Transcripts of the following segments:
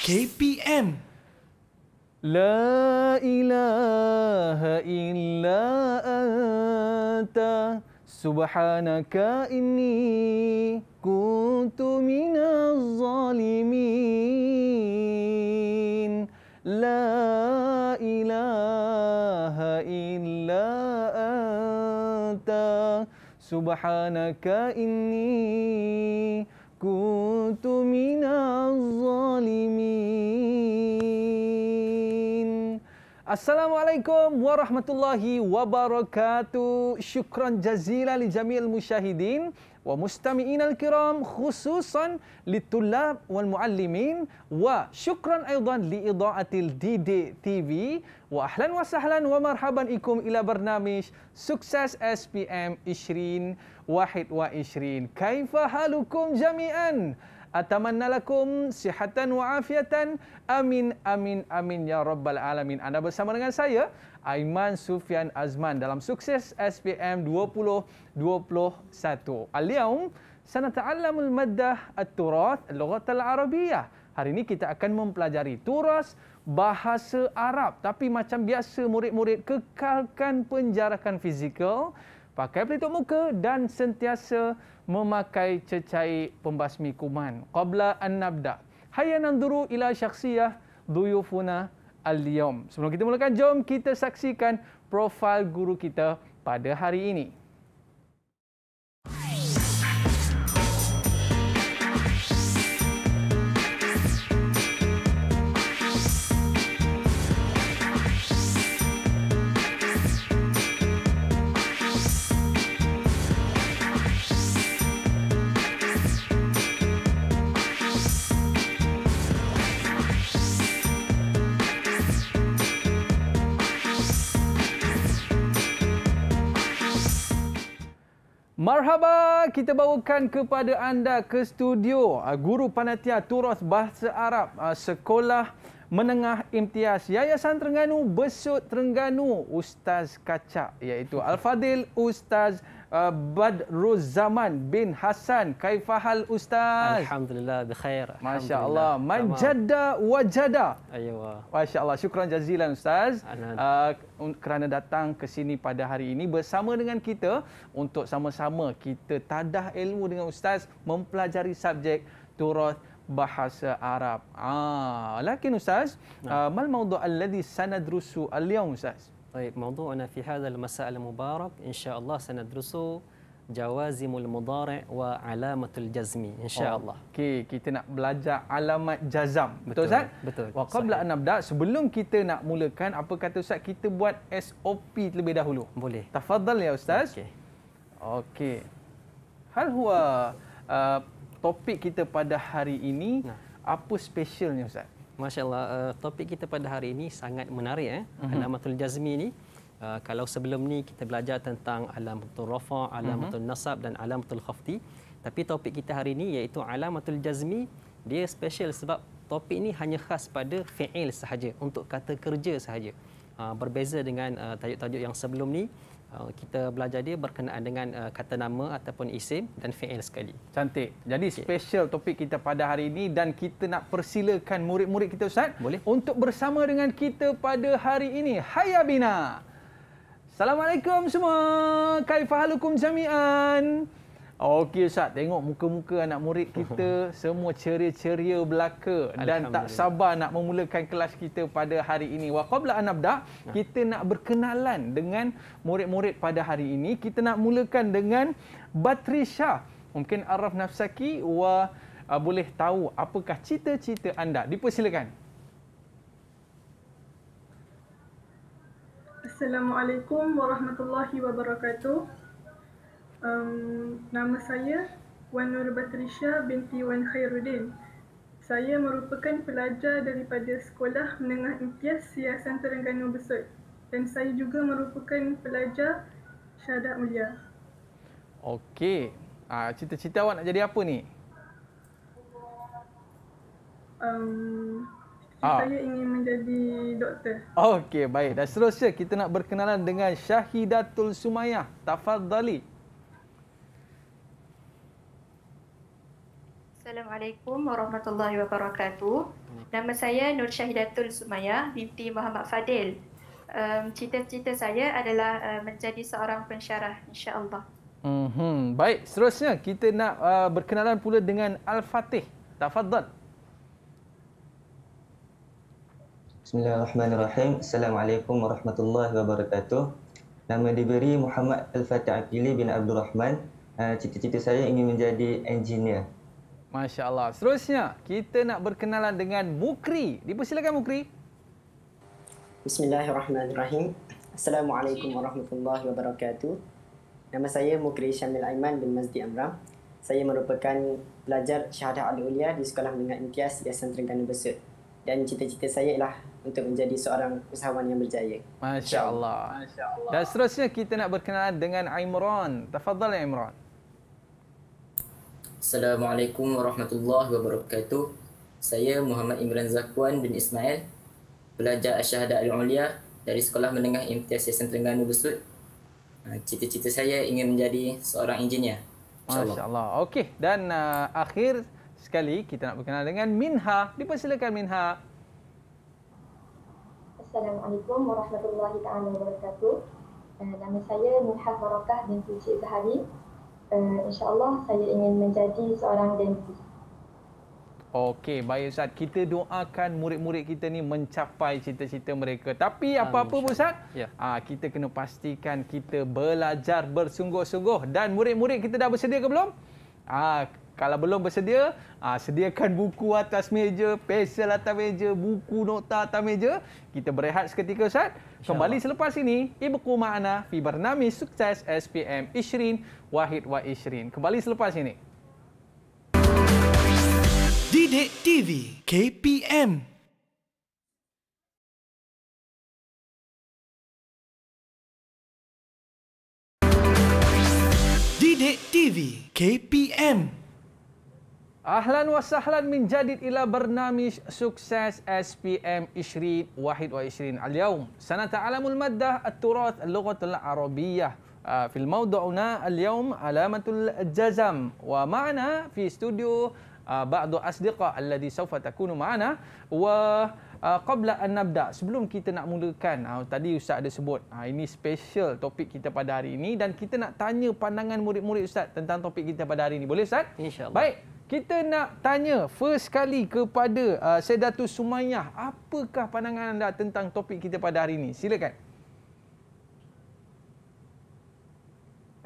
KPM. La ilaha illa anta subhanaka inni kuntu minaz zalimin. La ilaha illa anta subhanaka inni كنت من الظالمين Assalamualaikum warahmatullahi wabarakatuh. Syukran jazilan li jami'il musyahidin wa mustami'in al-kiram khususan li litulab wal muallimin wa syukran aidan li ida'atil DD TV wa ahlan wa sahlan wa marhaban ikum ila barnamish sukses SPM 20 wahid wa ishrin. Kaifa halukum jami'an? Atamanna lakum sihatan wa afiatan. Amin, amin, amin ya rabbal alamin. Anda bersama dengan saya, Aiman Sufian Azman dalam sukses SPM 2021. Al-yawm, sana ta'allamul maddah at-turath al al-arabiyah. Hari ini kita akan mempelajari turas bahasa Arab. Tapi macam biasa murid-murid kekalkan penjarakan fizikal pakai pelitup muka dan sentiasa memakai cecair pembasmi kuman. Qabla an nabda. Hayya nanduru ila syakhsiyah duyufuna al-yawm. Sebelum kita mulakan, jom kita saksikan profil guru kita pada hari ini. Marhaba, kita bawakan kepada anda ke studio ah, Guru Panatia Turus Bahasa Arab ah, Sekolah Menengah Imtias Yayasan Terengganu Besut Terengganu Ustaz Kacak iaitu Al-Fadil Ustaz Kacak. Uh, Badruz Zaman bin Hasan. Kaifahal Ustaz? Alhamdulillah, bikhair. Masya Allah. Manjada wajada. Ayawa. Masya Allah. Syukran jazilan Ustaz. Uh, kerana datang ke sini pada hari ini bersama dengan kita untuk sama-sama kita tadah ilmu dengan Ustaz mempelajari subjek turut bahasa Arab. Ah, lakin Ustaz, nah. uh, mal maudu alladhi sanadrusu al-yawm Ustaz? طيب موضوعنا في هذا المساء المبارك إن شاء الله سندرسه جوازم المضارع وعلامة الجزم إن شاء oh, الله okay. kita nak belajar alamat jazam betul Ustaz? betul, betul. qabla an nabda sebelum kita nak mulakan apa kata Ustaz kita buat SOP terlebih dahulu boleh tafadhal ya Ustaz okey okey hal huwa uh, topik kita pada hari ini nah. apa specialnya Ustaz Masya Allah, uh, eh, topik kita pada hari ini sangat menarik. Eh? Uh-huh. Alamatul Jazmi ini, uh, eh, kalau sebelum ni kita belajar tentang alamatul rafa, alamatul uh-huh. nasab dan alamatul khafti. Tapi topik kita hari ini iaitu alamatul jazmi, dia special sebab topik ini hanya khas pada fi'il sahaja, untuk kata kerja sahaja. Uh, berbeza dengan uh, tajuk-tajuk yang sebelum ni Uh, kita belajar dia berkenaan dengan uh, kata nama ataupun isim dan fi'il sekali. Cantik. Jadi okay. special topik kita pada hari ini dan kita nak persilakan murid-murid kita Ustaz Boleh. untuk bersama dengan kita pada hari ini. Hai Abina. Assalamualaikum semua. Kaifahalukum jami'an. Oh, okey Ustaz, tengok muka-muka anak murid kita semua ceria-ceria belaka dan tak sabar nak memulakan kelas kita pada hari ini. Wa qabla an nabda, kita nak berkenalan dengan murid-murid pada hari ini. Kita nak mulakan dengan Batrisha. Mungkin Araf Nafsaki wa uh, boleh tahu apakah cita-cita anda. Dipersilakan. Assalamualaikum warahmatullahi wabarakatuh. Um, nama saya Wan Nur Batrisha binti Wan Khairuddin. Saya merupakan pelajar daripada Sekolah Menengah Impias Siasan Terengganu Besut dan saya juga merupakan pelajar Syahadat Mulia. Okey. Ah, cita-cita awak nak jadi apa ni? Um, Ah. Saya ingin menjadi doktor. Okey, baik. Dan seterusnya kita nak berkenalan dengan Syahidatul Sumayah. Tafadhali. Assalamualaikum warahmatullahi wabarakatuh. Hmm. Nama saya Nur Syahidatul Sumaya binti Muhammad Fadil. Um, cita-cita saya adalah uh, menjadi seorang pensyarah insya-Allah. Hmm, Baik, seterusnya kita nak uh, berkenalan pula dengan Al-Fatih. Tafadhal. Bismillahirrahmanirrahim. Assalamualaikum warahmatullahi wabarakatuh. Nama diberi Muhammad Al-Fatih Akili bin Abdul Rahman. Uh, cita-cita saya ingin menjadi engineer. Masya Allah. Seterusnya, kita nak berkenalan dengan Mukri. Dipersilakan Mukri. Bismillahirrahmanirrahim. Assalamualaikum warahmatullahi wabarakatuh. Nama saya Mukri Syamil Aiman bin Masjid Amram. Saya merupakan pelajar syahadah al-ulia di Sekolah Menengah Imtias Yayasan Terengganu Besut. Dan cita-cita saya ialah untuk menjadi seorang usahawan yang berjaya. Masya Allah. Masya Allah. Dan seterusnya kita nak berkenalan dengan Imran. Tafadhal ya, Imran. Assalamualaikum warahmatullahi wabarakatuh. Saya Muhammad Imran Zakwan bin Ismail, pelajar Asyhadah Al-Ulia dari Sekolah Menengah MTS Yayasan Terengganu Besut. Ah, cita-cita saya ingin menjadi seorang engineer. Masya-Allah. Masya Okey, dan uh, akhir sekali kita nak berkenalan dengan Minha. Dipersilakan Minha. Assalamualaikum warahmatullahi taala wabarakatuh. Ah, nama saya Minha Barakah binti Cik Zahari uh, insyaallah saya ingin menjadi seorang dentist. Okey, baik Ustaz. Kita doakan murid-murid kita ni mencapai cita-cita mereka. Tapi apa-apa pun Ustaz, ya. Ah, kita kena pastikan kita belajar bersungguh-sungguh. Dan murid-murid kita dah bersedia ke belum? Ah, kalau belum bersedia, uh, sediakan buku atas meja, pensel atas meja, buku nota atas meja. Kita berehat seketika Ustaz. Kembali selepas ini, Ibu Kuma Ana, Fibernami Sukses SPM Ishrin, Wahid Wa Ishrin. Kembali selepas ini. Didik TV KPM Didik TV KPM Ahlan wa sahlan min jadid ila bernamish sukses SPM Ishrid Wahid wa Ishrin al-yawm. Sana ta'alamul maddah at-turath al-lughatul arabiyah. Fi al-mawdu'una al-yawm alamatul jazam. Wa ma'ana fi studio ah, ba'du asdiqa alladhi sawfa takunu ma'ana. Wa ah, qabla an nabda sebelum kita nak mulakan ah, tadi ustaz ada sebut ini special topik kita pada hari ini dan kita nak tanya pandangan murid-murid ustaz tentang topik kita pada hari ini boleh ustaz insyaallah baik kita nak tanya first kali kepada uh, Sedatu Sumayyah, apakah pandangan anda tentang topik kita pada hari ini? Silakan.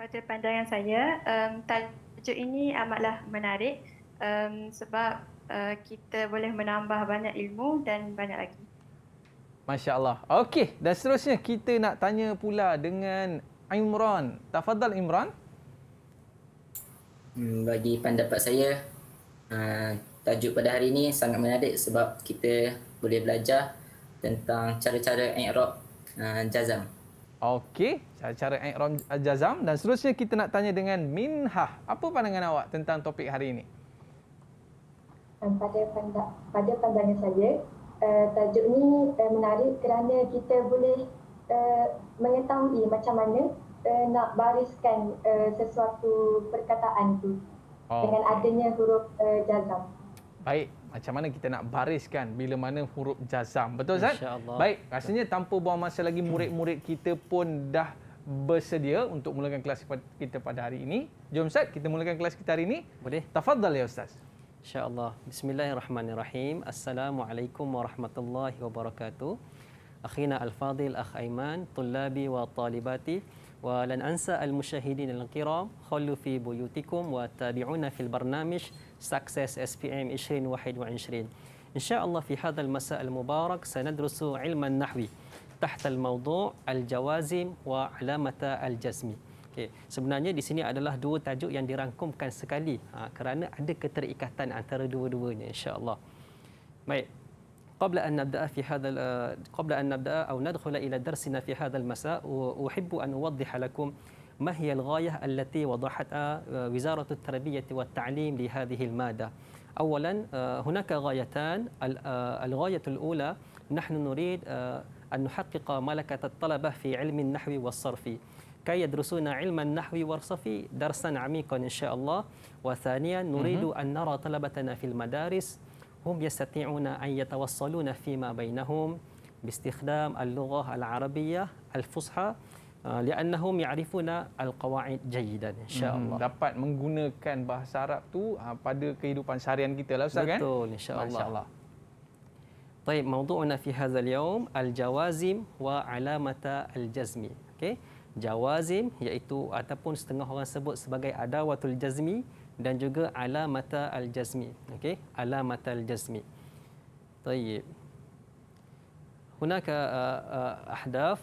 Pada pandangan saya, um, tajuk ini amatlah menarik um, sebab uh, kita boleh menambah banyak ilmu dan banyak lagi. Masya Allah. Okey, dan seterusnya kita nak tanya pula dengan Imran. Tafadhal Imran. Hmm, bagi pendapat saya, Ah, tajuk pada hari ini sangat menarik sebab kita boleh belajar tentang cara-cara i'rab uh, jazam. Okey, cara-cara i'rab ah, jazam dan seterusnya kita nak tanya dengan minha Apa pandangan awak tentang topik hari ini? Um, pada pandang, pada pandangan saya, uh, tajuk ni uh, menarik kerana kita boleh uh, mengetahui macam mana uh, nak bariskan uh, sesuatu perkataan tu. Oh, dengan adanya huruf uh, jazam. Baik, macam mana kita nak bariskan bila mana huruf jazam. Betul, Zan? Baik, rasanya tanpa buang masa lagi murid-murid kita pun dah bersedia untuk mulakan kelas kita pada hari ini. Jom, Ustaz, kita mulakan kelas kita hari ini. Boleh. Tafadhal ya, Ustaz. InsyaAllah. Bismillahirrahmanirrahim. Assalamualaikum warahmatullahi wabarakatuh. Akhina Al-Fadhil, Akh Aiman, Tullabi wa Talibati. ولن أنسى المشاهدين الكرام خلوا في بيوتكم وتابعونا في البرنامج Success SPM 2021 إن شاء الله في هذا المساء المبارك سندرس علم النحو تحت الموضوع الجوازم وعلامة الجزم Okay. Sebenarnya di sini adalah dua tajuk yang dirangkumkan sekali ha, kerana ada keterikatan antara dua-duanya insya-Allah. Baik, قبل أن نبدأ في هذا قبل أن نبدأ أو ندخل إلى درسنا في هذا المساء أحب أن أوضح لكم ما هي الغاية التي وضحتها وزارة التربية والتعليم لهذه المادة أولا هناك غايتان الغاية الأولى نحن نريد أن نحقق ملكة الطلبة في علم النحو والصرف كي يدرسون علم النحو والصرف درسا عميقا إن شاء الله وثانيا نريد أن نرى طلبتنا في المدارس hum yastati'una an yatawassaluna fima bainahum bi istikhdam al-lughah al-arabiyyah al-fusha uh, li'annahum ya'rifuna al-qawaid jayidan insyaallah hmm, dapat menggunakan bahasa Arab tu uh, pada kehidupan seharian kita lah ustaz kan betul insyaallah insyaallah طيب موضوعنا في هذا اليوم الجوازم وعلامة الجزم okay? جوازم yaitu ataupun setengah orang sebut sebagai adawatul jazmi dan juga ala mata al jazmi okey ala mata al jazmi طيب هناك uh, uh, ahdaf.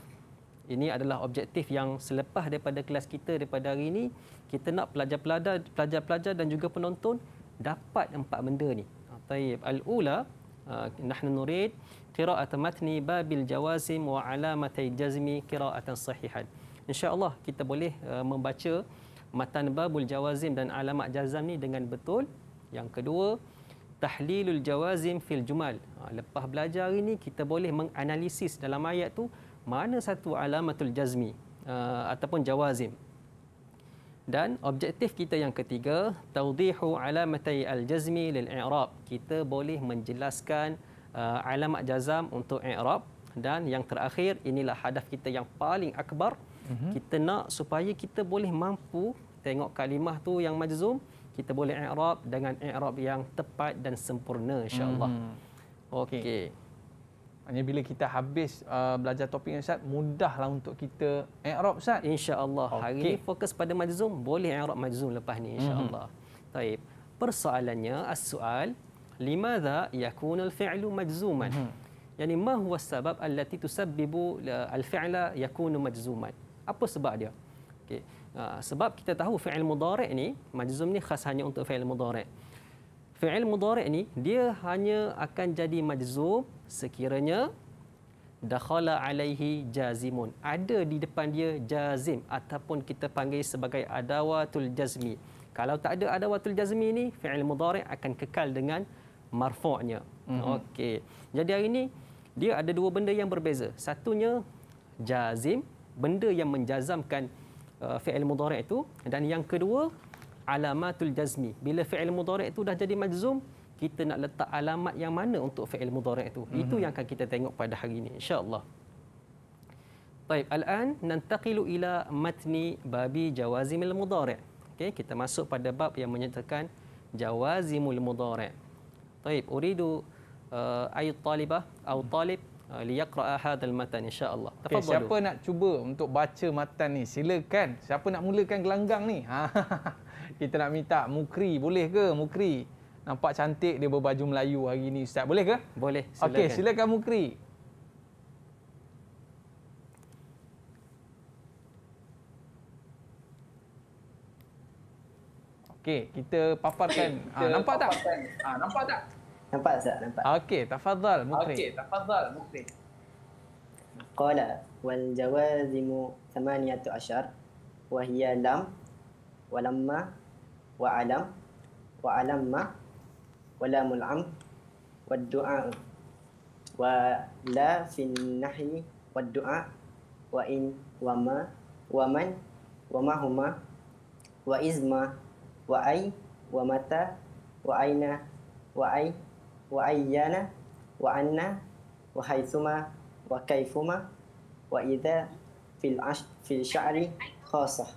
ini adalah objektif yang selepas daripada kelas kita daripada hari ini kita nak pelajar-pelajar pelajar-pelajar dan juga penonton dapat empat benda ni طيب الاولى نحن نريد قراءه متن باب الجوازم وعلامه الجزم قراءه صحيحا insyaallah kita boleh uh, membaca matan babul jawazim dan alamat jazam ni dengan betul. Yang kedua, tahlilul jawazim fil jumal. Ha, lepas belajar hari ni kita boleh menganalisis dalam ayat tu mana satu alamatul jazmi uh, ataupun jawazim. Dan objektif kita yang ketiga, tawdihu alamatai al-jazmi lil-i'rab. Kita boleh menjelaskan uh, alamat jazam untuk i'rab. Dan yang terakhir, inilah hadaf kita yang paling akbar, Mhm. kita nak supaya kita boleh mampu tengok kalimah tu yang majzum kita boleh i'rab dengan i'rab yang tepat dan sempurna insyaallah hmm. okey okay. Hanya bila kita habis uh, belajar topik yang Ustaz, mudahlah untuk kita i'rab Ustaz. Insya-Allah. Okay. Hari ini fokus pada majzum, boleh i'rab majzum lepas ni mhm. insya-Allah. Mm-hmm. Taib. Persoalannya as-su'al, limadha yakunu al-fi'lu majzuman? Mm-hmm. Yani ma huwa sabab allati tusabbibu al-fi'la yakunu majzuman? apa sebab dia Okay, uh, ah, sebab kita tahu fi'il mudhari ni majzum ni khas hanya untuk fi'il mudhari fi'il mudhari ni dia hanya akan jadi majzum sekiranya dakhala alaihi jazimun ada di depan dia jazim ataupun kita panggil sebagai adawatul jazmi kalau tak ada adawatul jazmi ni fi'il mudhari akan kekal dengan marfu'nya mm-hmm. okey jadi hari ni dia ada dua benda yang berbeza satunya jazim benda yang menjazamkan uh, fi'il mudhari' itu dan yang kedua alamatul jazmi bila fi'il mudhari' itu dah jadi majzum kita nak letak alamat yang mana untuk fi'il mudhari' itu mm-hmm. itu yang akan kita tengok pada hari ini insyaallah al-an ننتقل الى matni babi جوازم المضارع okay, kita masuk pada bab yang menyatakan jawazimul mudhari' طيب uridu uh, اي طالبه او طالب Uh, liqra hadzal matan insyaallah. Okay, Tafadhal. Siapa nak cuba untuk baca matan ni? Silakan. Siapa nak mulakan gelanggang ni? Ha, kita nak minta Mukri boleh ke? Mukri. Nampak cantik dia berbaju Melayu hari ni ustaz. Boleh ke? Boleh. Silakan. Okey, silakan Mukri. Okey, kita paparkan. Ha, kita ha, nampak paparkan. tak? Ha, nampak tak? ينفع أسأل ينفع أوكي تفضل مكرم أوكي تفضل مكرم قال والجوازم ثمانية عشر وهي لم ولما وعلم وعلم ولام العم والدعاء ولا في النحي والدعاء وإن وما ومن وما هما وإزما وأي ومتى وأين وأي wa ayyana wa anna wa haythuma wa kaifuma wa idha fil ash fil shari, khasa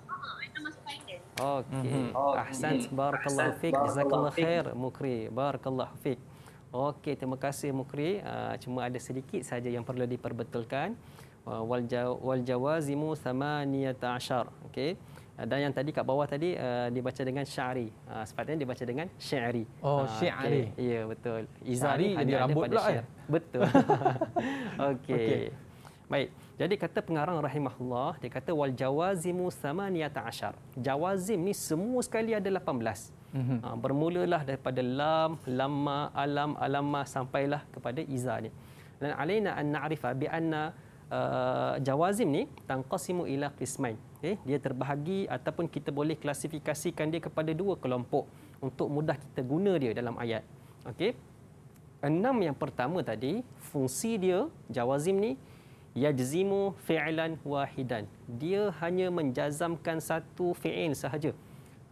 Okey, mhm. ahsan barakallahu fik, jazakallahu khair Mukri. Barakallahu fik. Okey, terima kasih Mukri. Ah, cuma ada sedikit saja yang perlu diperbetulkan. Uh, wal jawazimu 18. Okey. Eh, dan yang tadi kat bawah tadi uh, dibaca dengan syari. Uh, sepatutnya dibaca dengan syari. Oh, ah, syari. Uh, okay. Ya, betul. Izari ada hanya rambut pula kan? Betul. Okey. Okay. Baik. Jadi kata pengarang rahimahullah, dia kata wal jawazimu samaniyata ashar. Jawazim ni semua sekali ada 18. Mm-hmm. Ah, bermulalah daripada lam, lamma, alam, alamma sampailah kepada iza ni. Dan alaina an na'rifa bi anna Uh, jawazim ni tangqasimu ila qismain. Okey, eh, dia terbahagi ataupun kita boleh klasifikasikan dia kepada dua kelompok untuk mudah kita guna dia dalam ayat. Okey. Enam yang pertama tadi, fungsi dia jawazim ni yajzimu fi'lan wahidan. Dia hanya menjazamkan satu fi'il sahaja.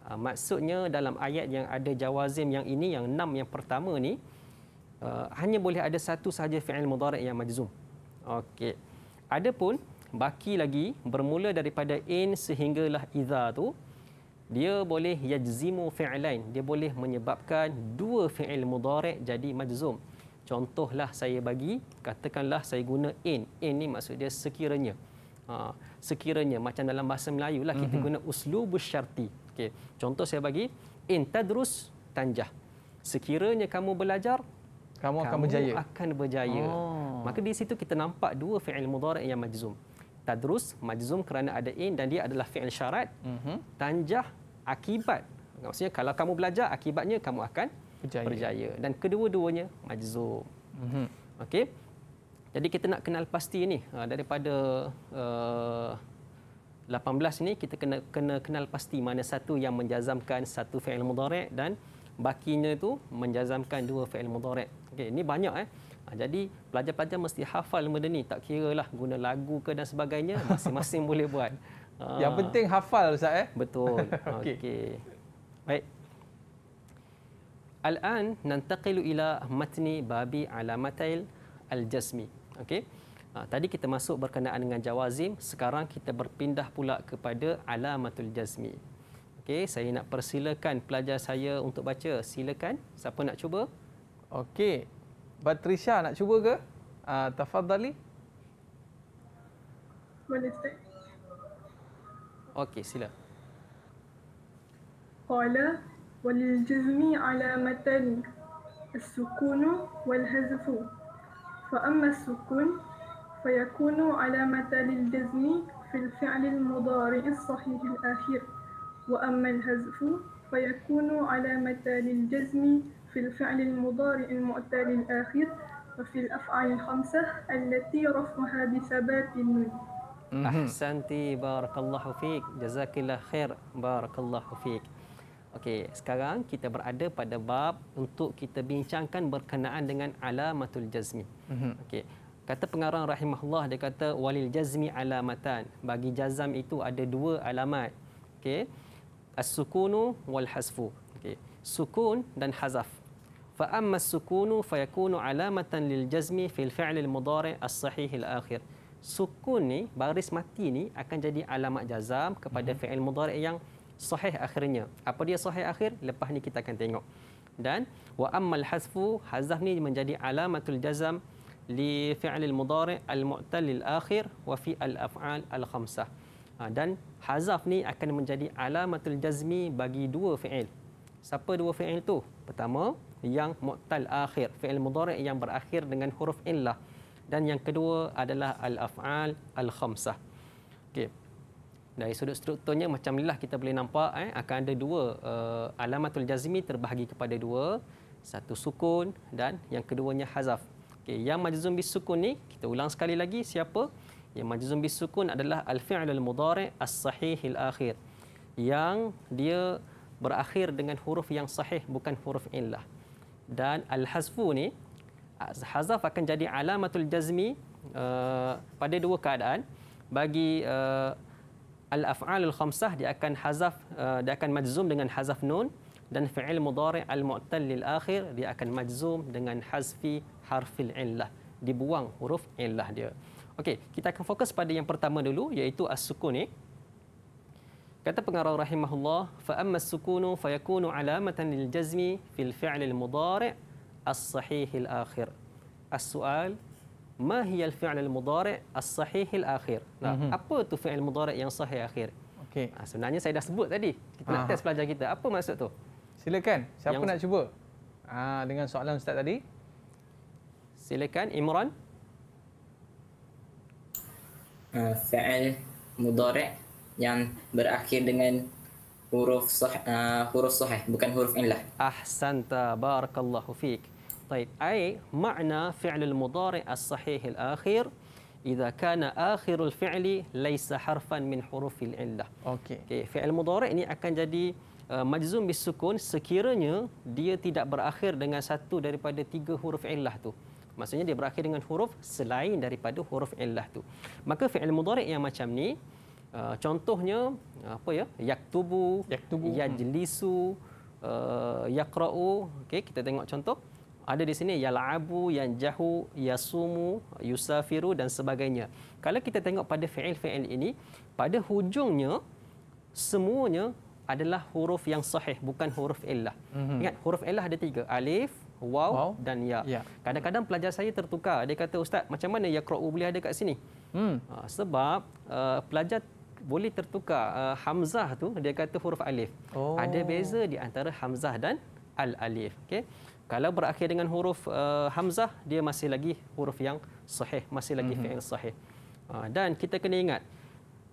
Uh, maksudnya dalam ayat yang ada jawazim yang ini yang enam yang pertama ni uh, hanya boleh ada satu sahaja fi'il mudhari' yang majzum. Okey. Adapun baki lagi bermula daripada in sehinggalah idza tu dia boleh yajzimu fi'lain dia boleh menyebabkan dua fi'il mudhari' jadi majzum contohlah saya bagi katakanlah saya guna in in ni maksud dia sekiranya ha, sekiranya macam dalam bahasa Melayu lah kita mhm. guna uslubu syarti okey contoh saya bagi in tadrus tanjah sekiranya kamu belajar kamu akan berjaya. akan berjaya. Oh. Maka di situ kita nampak dua fi'il mudhari' yang majzum. Tadrus majzum kerana ada in dan dia adalah fi'il syarat. Mm-hmm. Tanjah akibat. Maksudnya kalau kamu belajar akibatnya kamu akan berjaya. berjaya. Dan kedua-duanya majzum. Mhm. Okey. Jadi kita nak kenal pasti ini ha, daripada uh, 18 ini kita kena kena kenal pasti mana satu yang menjazamkan satu fi'il mudhari' dan bakinya tu menjazamkan dua fi'il mudhari' Okay, ini banyak eh. Ha, jadi pelajar-pelajar mesti hafal benda ni. Tak kira lah guna lagu ke dan sebagainya, masing-masing boleh buat. Ha. Yang penting hafal Ustaz eh. Betul. Okey. Okay. Baik. Al-an nantaqilu ila matni babi alamatail al-jasmi. Okey. Ha, tadi kita masuk berkenaan dengan jawazim, sekarang kita berpindah pula kepada alamatul jazmi. Okey, saya nak persilakan pelajar saya untuk baca. Silakan. Siapa nak cuba? Okey. Patricia nak cuba ke? Uh, ah, tafadhali. Boleh Okey, sila. Qala walil jazmi ala matan as-sukunu wal hazfu. Fa amma as-sukun fa yakunu ala matan al-jazmi fi al-fi'l al-mudari as-sahih al-akhir. Wa amma al-hazfu fa yakunu ala matan al-jazmi في الفعل المضارع المؤتل الآخر وفي الأفعال الخمسة التي رفعها بثبات النون أحسنتي بارك الله فيك جزاك الله خير بارك الله فيك Okey, sekarang kita berada pada bab untuk kita bincangkan berkenaan dengan alamatul jazmi. Mm-hmm. Okey. Kata pengarang rahimahullah dia kata walil jazmi alamatan. Bagi jazam itu ada dua alamat. Okey. As-sukunu wal hazfu. Okey. Sukun dan hazaf fa amma sukunu fa yakunu alamatan lil jazmi fil fi'l al sahih al akhir ni baris mati ni akan jadi alamat jazam kepada mm-hmm. fi'il mudhari' yang sahih akhirnya apa dia sahih akhir lepas ni kita akan tengok dan wa ammal hazfu hazaf ni menjadi alamatul jazam li fi'l mudhari' al mu'tal lil akhir wa fi al af'al al khamsah ha, dan hazaf ni akan menjadi alamatul jazmi bagi dua fi'il siapa dua fi'il tu pertama yang mu'tal akhir fi'il mudhari' yang berakhir dengan huruf illah dan yang kedua adalah al-af'al al-khamsah okey dari sudut strukturnya macam inilah kita boleh nampak eh akan ada dua uh, alamatul jazmi terbahagi kepada dua satu sukun dan yang keduanya hazaf okey yang majzum bisukun ni kita ulang sekali lagi siapa yang majzum bisukun adalah al-fi'l al-mudhari' as-sahih al-akhir yang dia berakhir dengan huruf yang sahih bukan huruf illah dan al-hazfu ni ah, hazaf akan jadi alamatul jazmi uh, pada dua keadaan bagi uh, al-af'alul khamsah dia akan hazaf uh, dia akan majzum dengan hazaf nun dan fi'il mudhari al-mu'tal lil akhir dia akan majzum dengan hazfi harfil illah dibuang huruf illah dia okey kita akan fokus pada yang pertama dulu iaitu as-sukun ni eh? Kata pengarang rahimahullah, فَأَمَّا السُّكُونُ فَيَكُونُ عَلَامَةً لِلْجَزْمِ فِي الْفِعْلِ الْمُضَارِعِ الصَّحِيحِ الْأَخِرِ As-su'al, مَا هِيَ الْفِعْلِ الْمُضَارِعِ الصَّحِيحِ الْأَخِرِ nah, mhm. Apa tu fi'il mudari' yang sahih akhir? Okay. Ha, ah, sebenarnya saya dah sebut tadi. Kita Aha. nak ah. test pelajar kita. Apa maksud tu? Silakan. Siapa yang... nak cuba? Ha, dengan soalan Ustaz tadi. Silakan Imran. Uh, fi'il mudari' yang berakhir dengan huruf sah uh, huruf sahih bukan huruf illah. Ahsanta barakallahu fik. Baik, ai makna fi'lul mudhari' as-sahih al-akhir jika kana akhirul fi'li laysa harfan min hurufil illah. Okey. Okey, al mudhari' ini akan jadi uh, majzum bisukun sekiranya dia tidak berakhir dengan satu daripada tiga huruf illah tu. Maksudnya dia berakhir dengan huruf selain daripada huruf illah tu. Maka fi'il mudhari' yang macam ni Uh, contohnya uh, apa ya yaktubu yaktubu hmm. yajlisu uh, yaqra'u okey kita tengok contoh ada di sini yalabu yanjahu yasumu yusafiru dan sebagainya kalau kita tengok pada fiil-fiil ini pada hujungnya semuanya adalah huruf yang sahih bukan huruf illah mm-hmm. ingat huruf illah ada tiga. alif waw, waw dan ya. ya kadang-kadang pelajar saya tertukar dia kata ustaz macam mana yaqra'u boleh ada kat sini hmm. Ah, sebab uh, pelajar boleh tertukar uh, hamzah tu dia kata huruf alif. Oh. Ada beza di antara hamzah dan al-alif. Okey. Kalau berakhir dengan huruf uh, hamzah dia masih lagi huruf yang sahih, masih lagi mm-hmm. fi'il sahih. Uh, dan kita kena ingat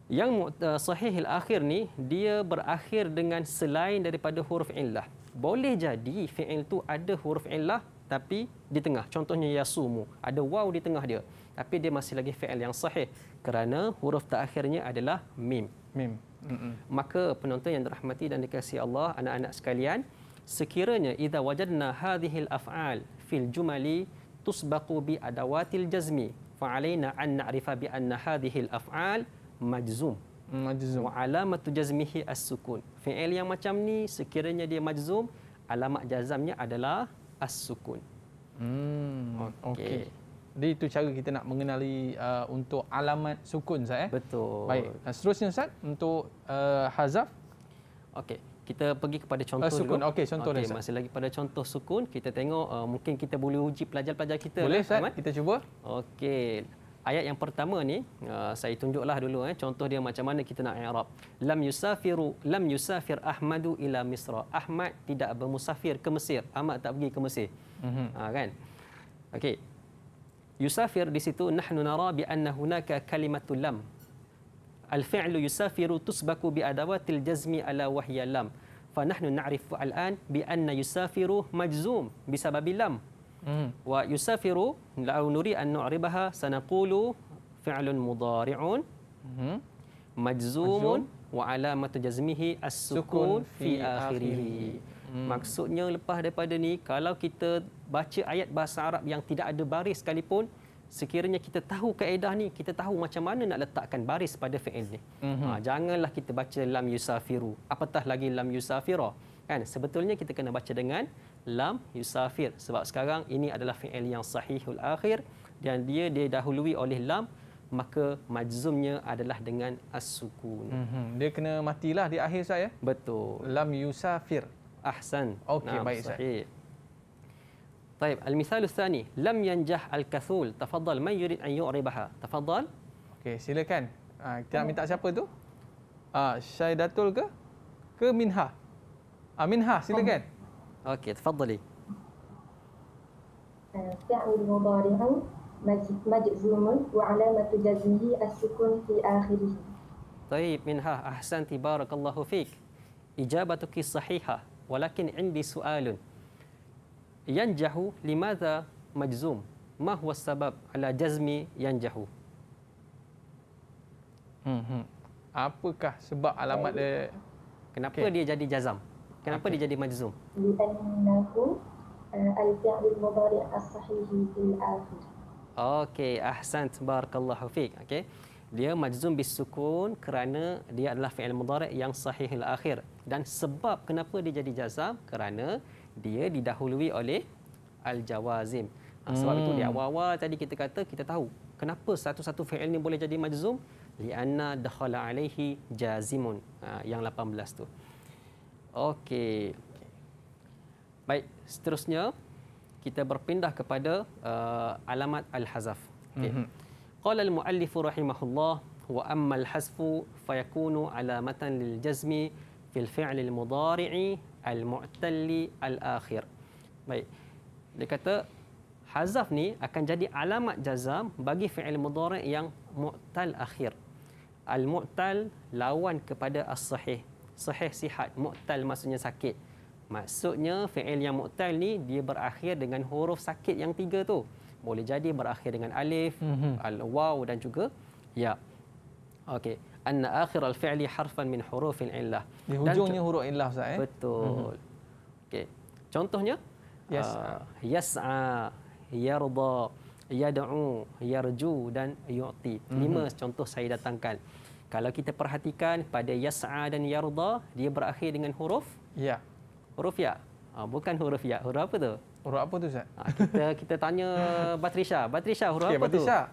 yang uh, sahih al-akhir ni dia berakhir dengan selain daripada huruf illah. Boleh jadi fi'il tu ada huruf illah tapi di tengah. Contohnya yasumu, ada waw di tengah dia tapi dia masih lagi fi'il yang sahih kerana huruf terakhirnya adalah mim. Mim. Mm-mm. Maka penonton yang dirahmati dan dikasihi Allah, anak-anak sekalian, sekiranya idza wajadna hadhihi al-af'al fil jumali tusbaqu bi adawatil jazmi fa alaina an na'rifa bi anna hadhihi al-af'al majzum. Majzum. Wa alamatu jazmihi as-sukun. Fi'il yang macam ni sekiranya dia majzum, alamat jazamnya adalah as-sukun. Hmm. Okey. Okay. Jadi itu cara kita nak mengenali uh, untuk alamat sukun saya. eh. Betul. Baik. Dan uh, seterusnya Ustaz untuk uh, hazaf. Okey, kita pergi kepada uh, contoh uh, sukun. Okey, contoh okay, dia. Masih lagi pada contoh sukun, kita tengok uh, mungkin kita boleh uji pelajar-pelajar kita. Boleh eh, Ustaz, lah, kita cuba. Okey. Ayat yang pertama ni uh, saya tunjuklah dulu eh. Contoh dia macam mana kita nak i'rab. Lam yusafiru lam yusafir Ahmadu ila Misra. Ahmad tidak bermusafir ke Mesir. Ahmad tak pergi ke Mesir. mm Uh, kan? Okey. يسافر دي situ نحن نرى بأن هناك كلمة لم الفعل يسافر تسبك بأدوات الجزم على وهي لم فنحن نعرف الآن بأن يسافر مجزوم بسبب لم ويسافر لو نريد أن نعربها سنقول فعل مضارع مجزوم وعلامة جزمه السكون في آخره Hmm. Maksudnya lepas daripada ni kalau kita baca ayat bahasa Arab yang tidak ada baris sekalipun sekiranya kita tahu kaedah ni kita tahu macam mana nak letakkan baris pada fi'il ni. Hmm. Ha, janganlah kita baca lam yusafiru. Apatah lagi lam yusafira. Kan sebetulnya kita kena baca dengan lam yusafir sebab sekarang ini adalah fi'il yang sahihul akhir dan dia didahului oleh lam maka majzumnya adalah dengan as-sukun. Mm-hmm. Dia kena matilah di akhir saya. Betul. Lam yusafir. أحسن أوكي نعم بايزة. صحيح طيب المثال الثاني لم ينجح الكسول تفضل من يريد أن يعربها تفضل أوكي سيلكان آه، ha, kita minta siapa tu ha, آه، Syaidatul ke ke آه، تفضلي فعل مضارع مجزوم وعلامة جزمه السكون في آخره طيب منها أحسنت بارك الله فيك إجابتك صحيحة ولكن عندي سؤال ينجح لماذا مجزوم ما هو السبب على جزم ينجح apakah sebab alamat dia kenapa okay. dia jadi jazam kenapa okay. dia jadi majzum eh, Okey, ahsan tabarakallahu fiq. Okey. Dia majzum bisukun kerana dia adalah fi'il mudhari' yang sahih al-akhir dan sebab kenapa dia jadi jazam kerana dia didahului oleh al-jawazim ha, sebab hmm. itu di hmm. awal-awal tadi kita kata kita tahu kenapa satu-satu fi'il ni boleh jadi majzum li'anna dakhala alaihi jazimun ha, yang 18 tu okey baik seterusnya kita berpindah kepada uh, alamat al-hazaf okey mhm. qala al-muallif rahimahullah wa amma al-hazfu fayakunu alamatan lil jazmi fil fi'l al mudari'i al mu'talli al akhir baik dia kata hazaf ni akan jadi alamat jazam bagi fi'il mudhari' yang mu'tal akhir al mu'tal lawan kepada as sahih sahih sihat mu'tal maksudnya sakit maksudnya fi'il yang mu'tal ni dia berakhir dengan huruf sakit yang tiga tu boleh jadi berakhir dengan alif mm-hmm. al waw dan juga ya okey anna akhir al-fi'li harfan min huruf illah. Di hujungnya Dan, huruf illah Ustaz. Eh? Betul. Mm-hmm. Okey. Contohnya yes. uh, yas'a, yarda, yad'u, yarju dan yu'ti. Lima mm-hmm. contoh saya datangkan. Kalau kita perhatikan pada yas'a dan yarba dia berakhir dengan huruf ya. Huruf ya. Uh, bukan huruf ya. Huruf apa tu? Huruf apa tu Ustaz? Uh, kita kita tanya Batrisha. Batrisha huruf okay, apa Batrisha. tu?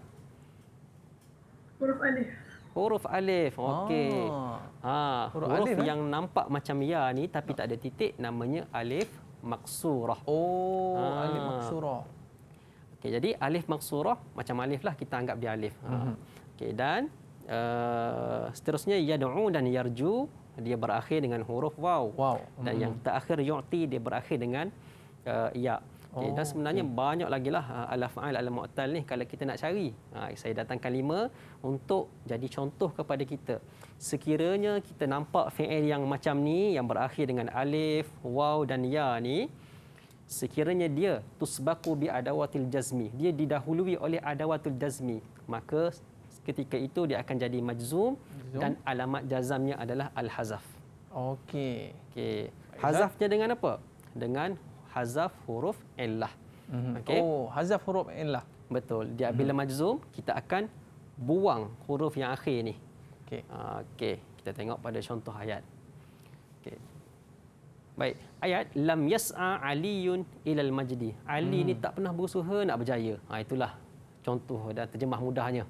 Huruf alif. Huruf alif. Okey. Ah. Ha. Huruf, huruf alif, eh? yang eh? nampak macam ya ni tapi tak ada titik namanya alif maksurah. Oh, ha. alif maksurah. Okey, jadi alif maksurah macam alif lah kita anggap dia alif. Ha. Mhm. Okey, dan uh, seterusnya yad'u dan yarju dia berakhir dengan huruf waw. Wow. Dan mm-hmm. yang mhm. terakhir yu'ti dia berakhir dengan uh, ya. Okay, oh, dan sebenarnya okay. banyak lagi lah uh, alaf afal al-mu'tal ni kalau kita nak cari. Ha, saya datangkan lima untuk jadi contoh kepada kita. Sekiranya kita nampak fi'il yang macam ni yang berakhir dengan alif, waw dan ya ni sekiranya dia tusbaqu bi adawatil jazmi dia didahului oleh adawatul jazmi maka ketika itu dia akan jadi majzum dan alamat jazamnya adalah al hazaf okey okey hazafnya dengan apa dengan hazaf huruf illah. Mm-hmm. Okay. Oh, hazaf huruf illah. Betul. Dia mhm. bila mm-hmm. majzum, kita akan buang huruf yang akhir ni. Okey. Ah, okey, kita tengok pada contoh ayat. Okey. Baik, ayat lam yas'a aliyun ilal majdi. Ali hmm. ni mhm. tak pernah berusaha nak berjaya. Ha itulah contoh dan terjemah mudahnya.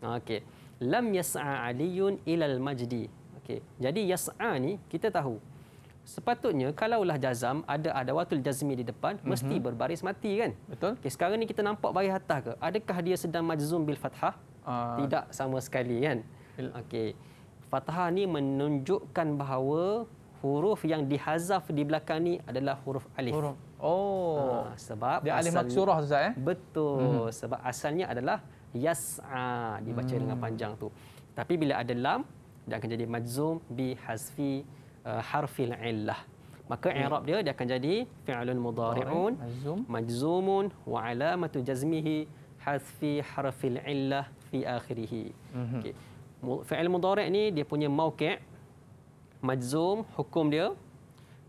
Ah, okey. Lam yas'a aliyun ilal majdi. Okey. Jadi yas'a ni kita tahu Sepatutnya kalaulah jazam ada ada adawatul jazmi di depan mm-hmm. mesti berbaris mati kan? Betul. Okay, sekarang ni kita nampak baris atas ke? Adakah dia sedang majzum bil fathah? Uh, Tidak sama sekali kan. Okey. Fathah ni menunjukkan bahawa huruf yang dihazaf di belakang ni adalah huruf alif. Huruf. Oh. Ha, sebab dia alif maksurah tu, eh? Betul. Mm-hmm. Sebab asalnya adalah yas'a dibaca mm. dengan panjang tu. Tapi bila ada lam dia akan jadi majzum bi hazfi uh, harfil illah maka okay. i'rab dia dia akan jadi fi'lun mudhari'un majzum. majzumun wa alamatu jazmihi hazfi harfil illah fi akhirih mm-hmm. okey fi'il mudhari' ni dia punya mauqi' majzum hukum dia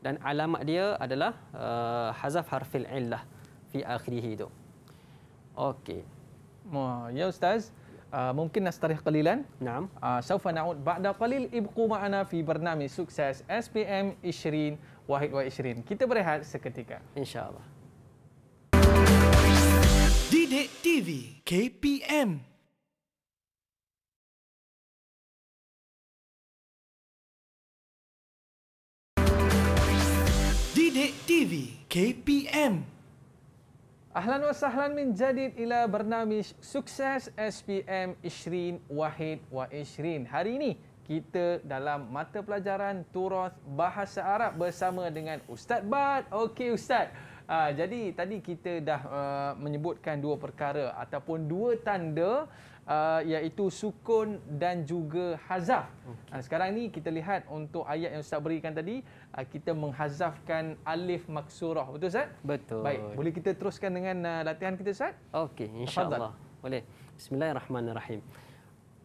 dan alamat dia adalah uh, hazaf harfil illah fi akhirih tu okey ya ustaz Ah, mungkin nastarih kelilan. Naam. Uh, ah, saufa na'ud ba'da qalil ibqu ma'ana fi barnami sukses SPM 20 Wahid wa 20. Kita berehat seketika. Insya-Allah. Didik TV KPM Dide TV KPM Ahlan wa sahlan min jadid ila bernamish sukses SPM Ishrin Wahid wa Ishrin. Hari ini kita dalam mata pelajaran turut bahasa Arab bersama dengan Ustaz Bad. Okey Ustaz. Uh, jadi tadi kita dah uh, menyebutkan dua perkara ataupun dua tanda uh, iaitu sukun dan juga hazaf. Okay. Uh, sekarang ni kita lihat untuk ayat yang Ustaz berikan tadi, uh, kita menghazafkan alif maksurah. Betul Ustaz? Betul. Baik, boleh kita teruskan dengan uh, latihan kita Ustaz? Okey, insya-Allah. Boleh. Bismillahirrahmanirrahim.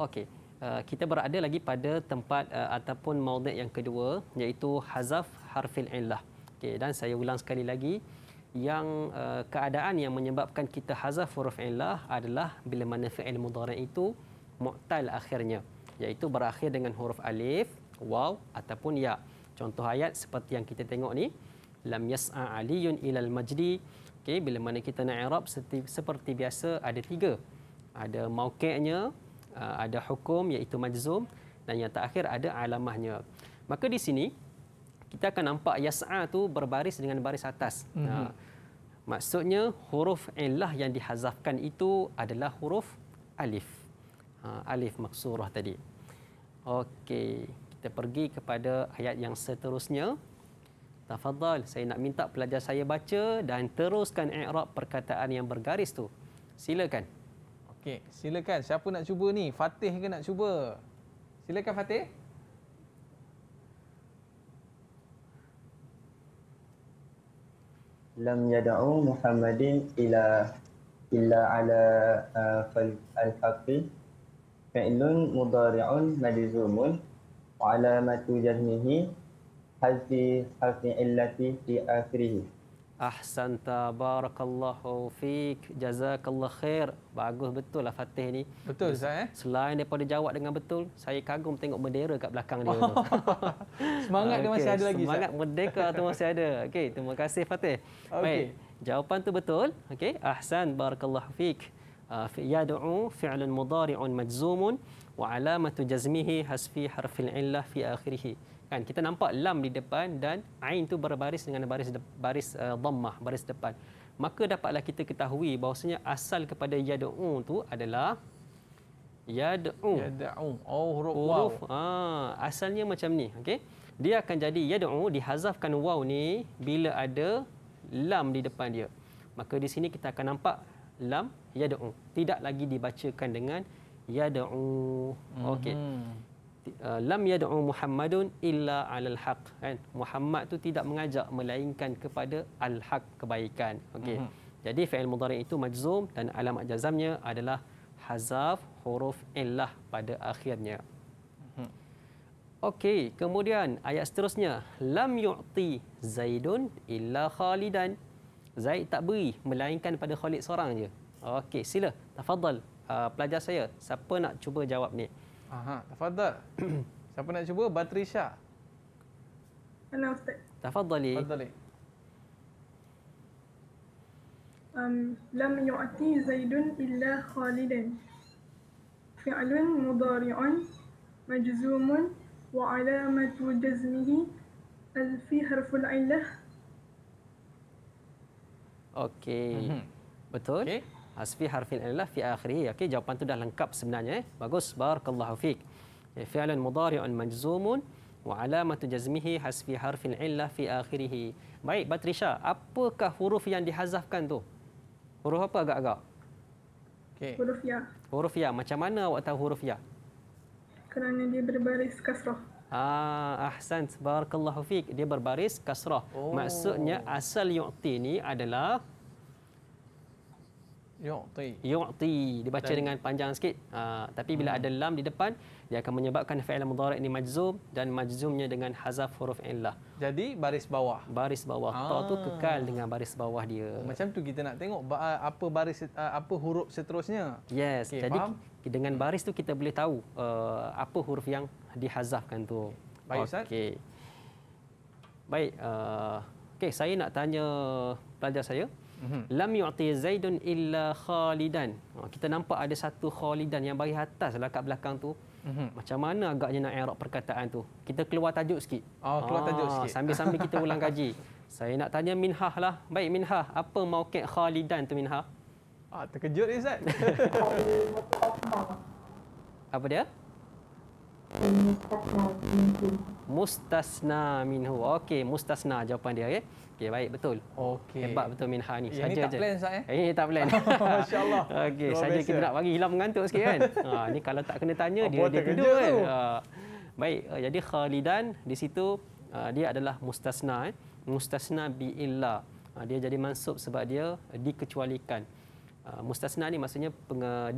Okey. Uh, kita berada lagi pada tempat uh, ataupun maudhu' yang kedua iaitu hazaf harfil illah. Okey, dan saya ulang sekali lagi yang uh, keadaan yang menyebabkan kita hazaf huruf illah adalah bila mana fi'il mudhari itu mu'tal akhirnya iaitu berakhir dengan huruf alif waw ataupun ya contoh ayat seperti yang kita tengok ni lam yas'a aliyun ilal majdi okey bila mana kita nak i'rab seperti, seperti biasa ada tiga ada mauqi'nya eh, ada hukum iaitu majzum dan yang terakhir ada alamahnya maka di sini kita akan nampak yas'a tu berbaris dengan baris atas. Mm-hmm. Maksudnya huruf illah yang dihazafkan itu adalah huruf alif. Ha, alif maksurah tadi. Okey, kita pergi kepada ayat yang seterusnya. Tafadhal, saya nak minta pelajar saya baca dan teruskan i'rab perkataan yang bergaris tu. Silakan. Okey, silakan. Siapa nak cuba ni? Fatih ke nak cuba? Silakan Fatih. lam yada'u Muhammadin ila ila ala uh, al-haqi fa'ilun mudari'un majzumun wa alamatu jahmihi hazi hazi illati fi akhirih Ahsanta barakallahu fiik jazakallahu khair. Bagus betul lah Fatih ni. Betul Ustaz eh. Selain daripada jawab dengan betul, saya kagum tengok bendera kat belakang dia. Oh. semangat okay. dia masih ada lagi. Semangat merdeka tu masih ada. Okey, terima kasih Fatih. Okey. Jawapan tu betul. Okey. Ahsan barakallahu fiik. Ah, yad'u fi'lun mudari'un majzumun wa alamatu jazmihi hasfi harfil illah fi akhirih kan kita nampak lam di depan dan ain tu berbaris dengan baris baris uh, dhammah baris depan maka dapatlah kita ketahui bahawasanya asal kepada yad'u tu adalah yad'u yad'u oh huruf, huruf wow. aa, ha, asalnya macam ni okey dia akan jadi yad'u dihazafkan waw ni bila ada lam di depan dia maka di sini kita akan nampak lam yad'u tidak lagi dibacakan dengan yad'u okey mhm. Uh, lam yad'u Muhammadun illa 'alal haq kan Muhammad tu tidak mengajak melainkan kepada al-haq kebaikan okey mm-hmm. jadi fi'il mudhari itu majzum dan alamat jazamnya adalah hazaf huruf illah pada akhirnya mhm. Okey, kemudian ayat seterusnya lam yu'ti Zaidun illa Khalidan. Zaid tak beri melainkan pada Khalid seorang je. Okey, sila. Tafadhal. Uh, pelajar saya, siapa nak cuba jawab ni? Aha, tafadhal. Siapa nak cuba? Batrisha. Hello, Ustaz. Tafadhali. Tafadhali. Um, lam yu'ati Zaidun illa Khalidan. Fi'lun mudari'un majzumun wa alamatu jazmihi alfi harful illah. Okey. Mhm. Betul? Okay. Hasfi harfin alif fi akhirih. Okey, jawapan tu dah lengkap sebenarnya eh. Bagus. Barakallahu fik. Eh, fi'lan mudhari'un majzumun wa alamatu jazmihi hasfi harfin illah fi akhirih. Baik, Batrisha, apakah huruf yang dihazafkan tu? Huruf apa agak-agak? Okey. Huruf ya. Huruf ya. Macam mana awak tahu huruf ya? Kerana dia berbaris kasrah. Ah, ahsan barakallahu fik. Dia berbaris kasrah. Oh. Maksudnya asal yu'ti ni adalah Yu'ti. Yu'ti. Dia baca dengan panjang sikit. Uh, tapi bila hmm. ada lam di depan, dia akan menyebabkan fi'il mudhara' ini majzum dan majzumnya dengan hazaf huruf illah. Jadi baris bawah. Baris bawah. Ah. Ta tu kekal dengan baris bawah dia. Macam tu kita nak tengok ah, apa baris ah, apa huruf seterusnya. Yes. Okay, Jadi faham? dengan hmm. baris tu kita boleh tahu uh, apa huruf yang dihazafkan tu. Baik Ustaz. Okey. Baik. Uh, okay, saya nak tanya pelajar saya. Mm-hmm. Lam yu'ti Zaidun illa Khalidan. Ha, kita nampak ada satu Khalidan yang bagi atas lah kat belakang tu. Mm-hmm. Macam mana agaknya nak erok perkataan tu? Kita keluar tajuk sikit. Oh, keluar ha, sikit. Sambil-sambil kita ulang kaji. Saya nak tanya Minhah lah. Baik Minhah, apa mauqi' Khalidan tu Minhah? Ah, terkejut Ustaz. apa dia? Mustasna minhu. Okey, mustasna jawapan dia. Okay? Okey, baik betul. Okey. Hebat betul Minha ni. Saja je. Ini eh? tak plan sah Ini tak plan. Masya-Allah. Okey, saja kita nak bagi hilang mengantuk sikit kan. ha, ni kalau tak kena tanya dia dia tidur kan? tu. kan. Ha. Baik, ah, jadi Khalidan di situ dia adalah mustasna eh. Mustasna bi illa. Dia jadi mansub sebab dia dikecualikan. Mustasna ni maksudnya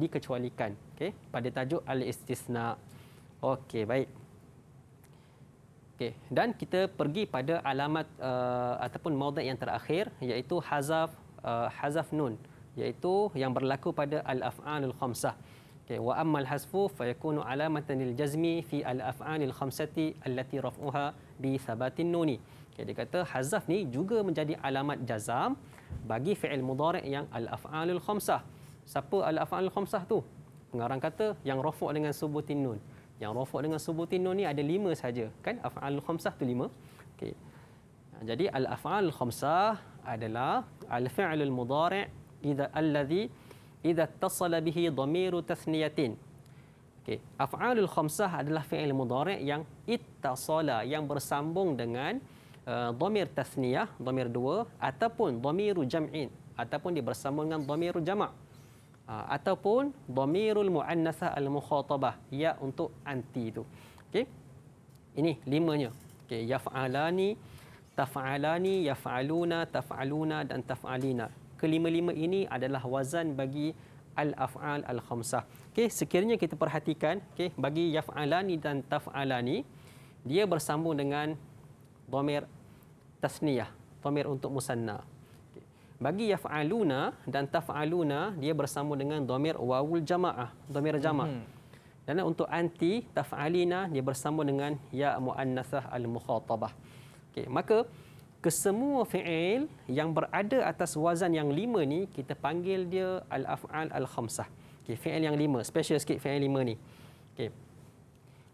dikecualikan. Okey, pada tajuk al-istisna. Okey, baik. Okey, dan kita pergi pada alamat uh, ataupun maudhu' yang terakhir iaitu hazaf uh, hazaf nun iaitu yang berlaku pada al-af'alul khamsah. Okey, wa ammal hazfu fa yakunu alamatan lil jazmi fi al-af'alil khamsati allati raf'uha bi thabatin nuni. Okey, dia kata hazaf ni juga menjadi alamat jazam bagi fi'il mudhari' yang al-af'alul khamsah. Siapa al-af'alul khamsah tu? Pengarang kata yang rafu' dengan subutin nun yang rafa dengan subutin nun ni ada lima saja kan afal khamsah tu lima okey jadi al afal khamsah adalah al fi'lul mudhari' idza allazi idza tasala bihi dhamiru tasniyatin okey afalul khamsah adalah fi'il mudhari' yang ittasala yang bersambung dengan uh, dhamir tasniyah dhamir dua ataupun dhamiru jam'in ataupun dia bersambung dengan dhamiru jamak. Ah, ataupun dhamirul muannasah al mukhatabah ya untuk anti tu okey ini limanya okey yafalani taf'alani yaf'aluna taf'aluna dan taf'alina kelima-lima ini adalah wazan bagi al-af'al al-khamsah okey sekiranya kita perhatikan okey bagi yaf'alani dan taf'alani dia bersambung dengan dhamir tasniyah dhamir untuk musanna bagi yafaluna dan tafaluna dia bersama dengan domir wawul jamaah domir jamaah hmm. dan untuk anti tafalina dia bersama dengan ya muannasah al mukhatabah okey maka kesemua fiil yang berada atas wazan yang lima ni kita panggil dia al afal al khamsah okey fiil yang lima special sikit fiil lima ni okey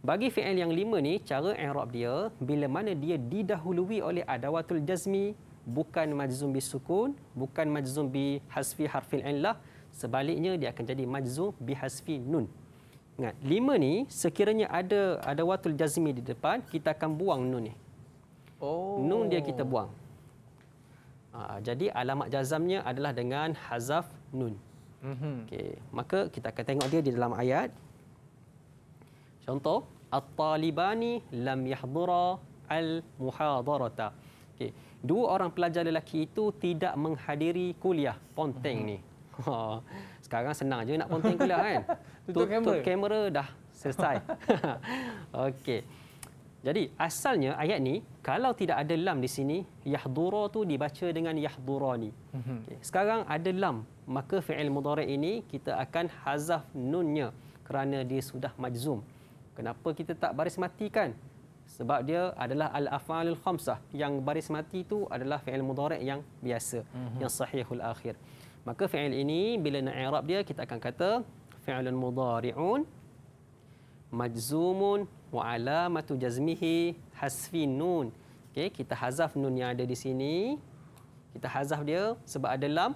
bagi fiil yang lima ni cara i'rab dia bila mana dia didahului oleh adawatul jazmi bukan majzum bi sukun, bukan majzum bi hasfi harfil illah, sebaliknya dia akan jadi majzum bi hasfi nun. Ingat, lima ni sekiranya ada ada watul jazmi di depan, kita akan buang nun ni. Oh. Nun dia kita buang. Ha, jadi alamat jazamnya adalah dengan hazaf nun. Mm-hmm. Okay. Maka kita akan tengok dia di dalam ayat. Contoh, at-talibani lam yahdura al-muhadarata. Okay dua orang pelajar lelaki itu tidak menghadiri kuliah ponteng ni. Ha, sekarang senang je nak ponteng kuliah kan. Tutup kamera. Tutup kamera dah selesai. Okey. Jadi asalnya ayat ni kalau tidak ada lam di sini yahdura tu dibaca dengan yahdurani. Mhm. Okey. Sekarang ada lam maka fi'il mudhari ini kita akan hazaf nunnya kerana dia sudah majzum. Kenapa kita tak baris matikan? sebab dia adalah al-afalul khamsah yang baris mati itu adalah fi'il mudhari' yang biasa mm-hmm. yang sahihul akhir maka fi'il ini bila nak i'rab dia kita akan kata fi'lun mudhari'un majzumun wa alamatu jazmihi hasfi nun okey kita hazaf nun yang ada di sini kita hazaf dia sebab ada lam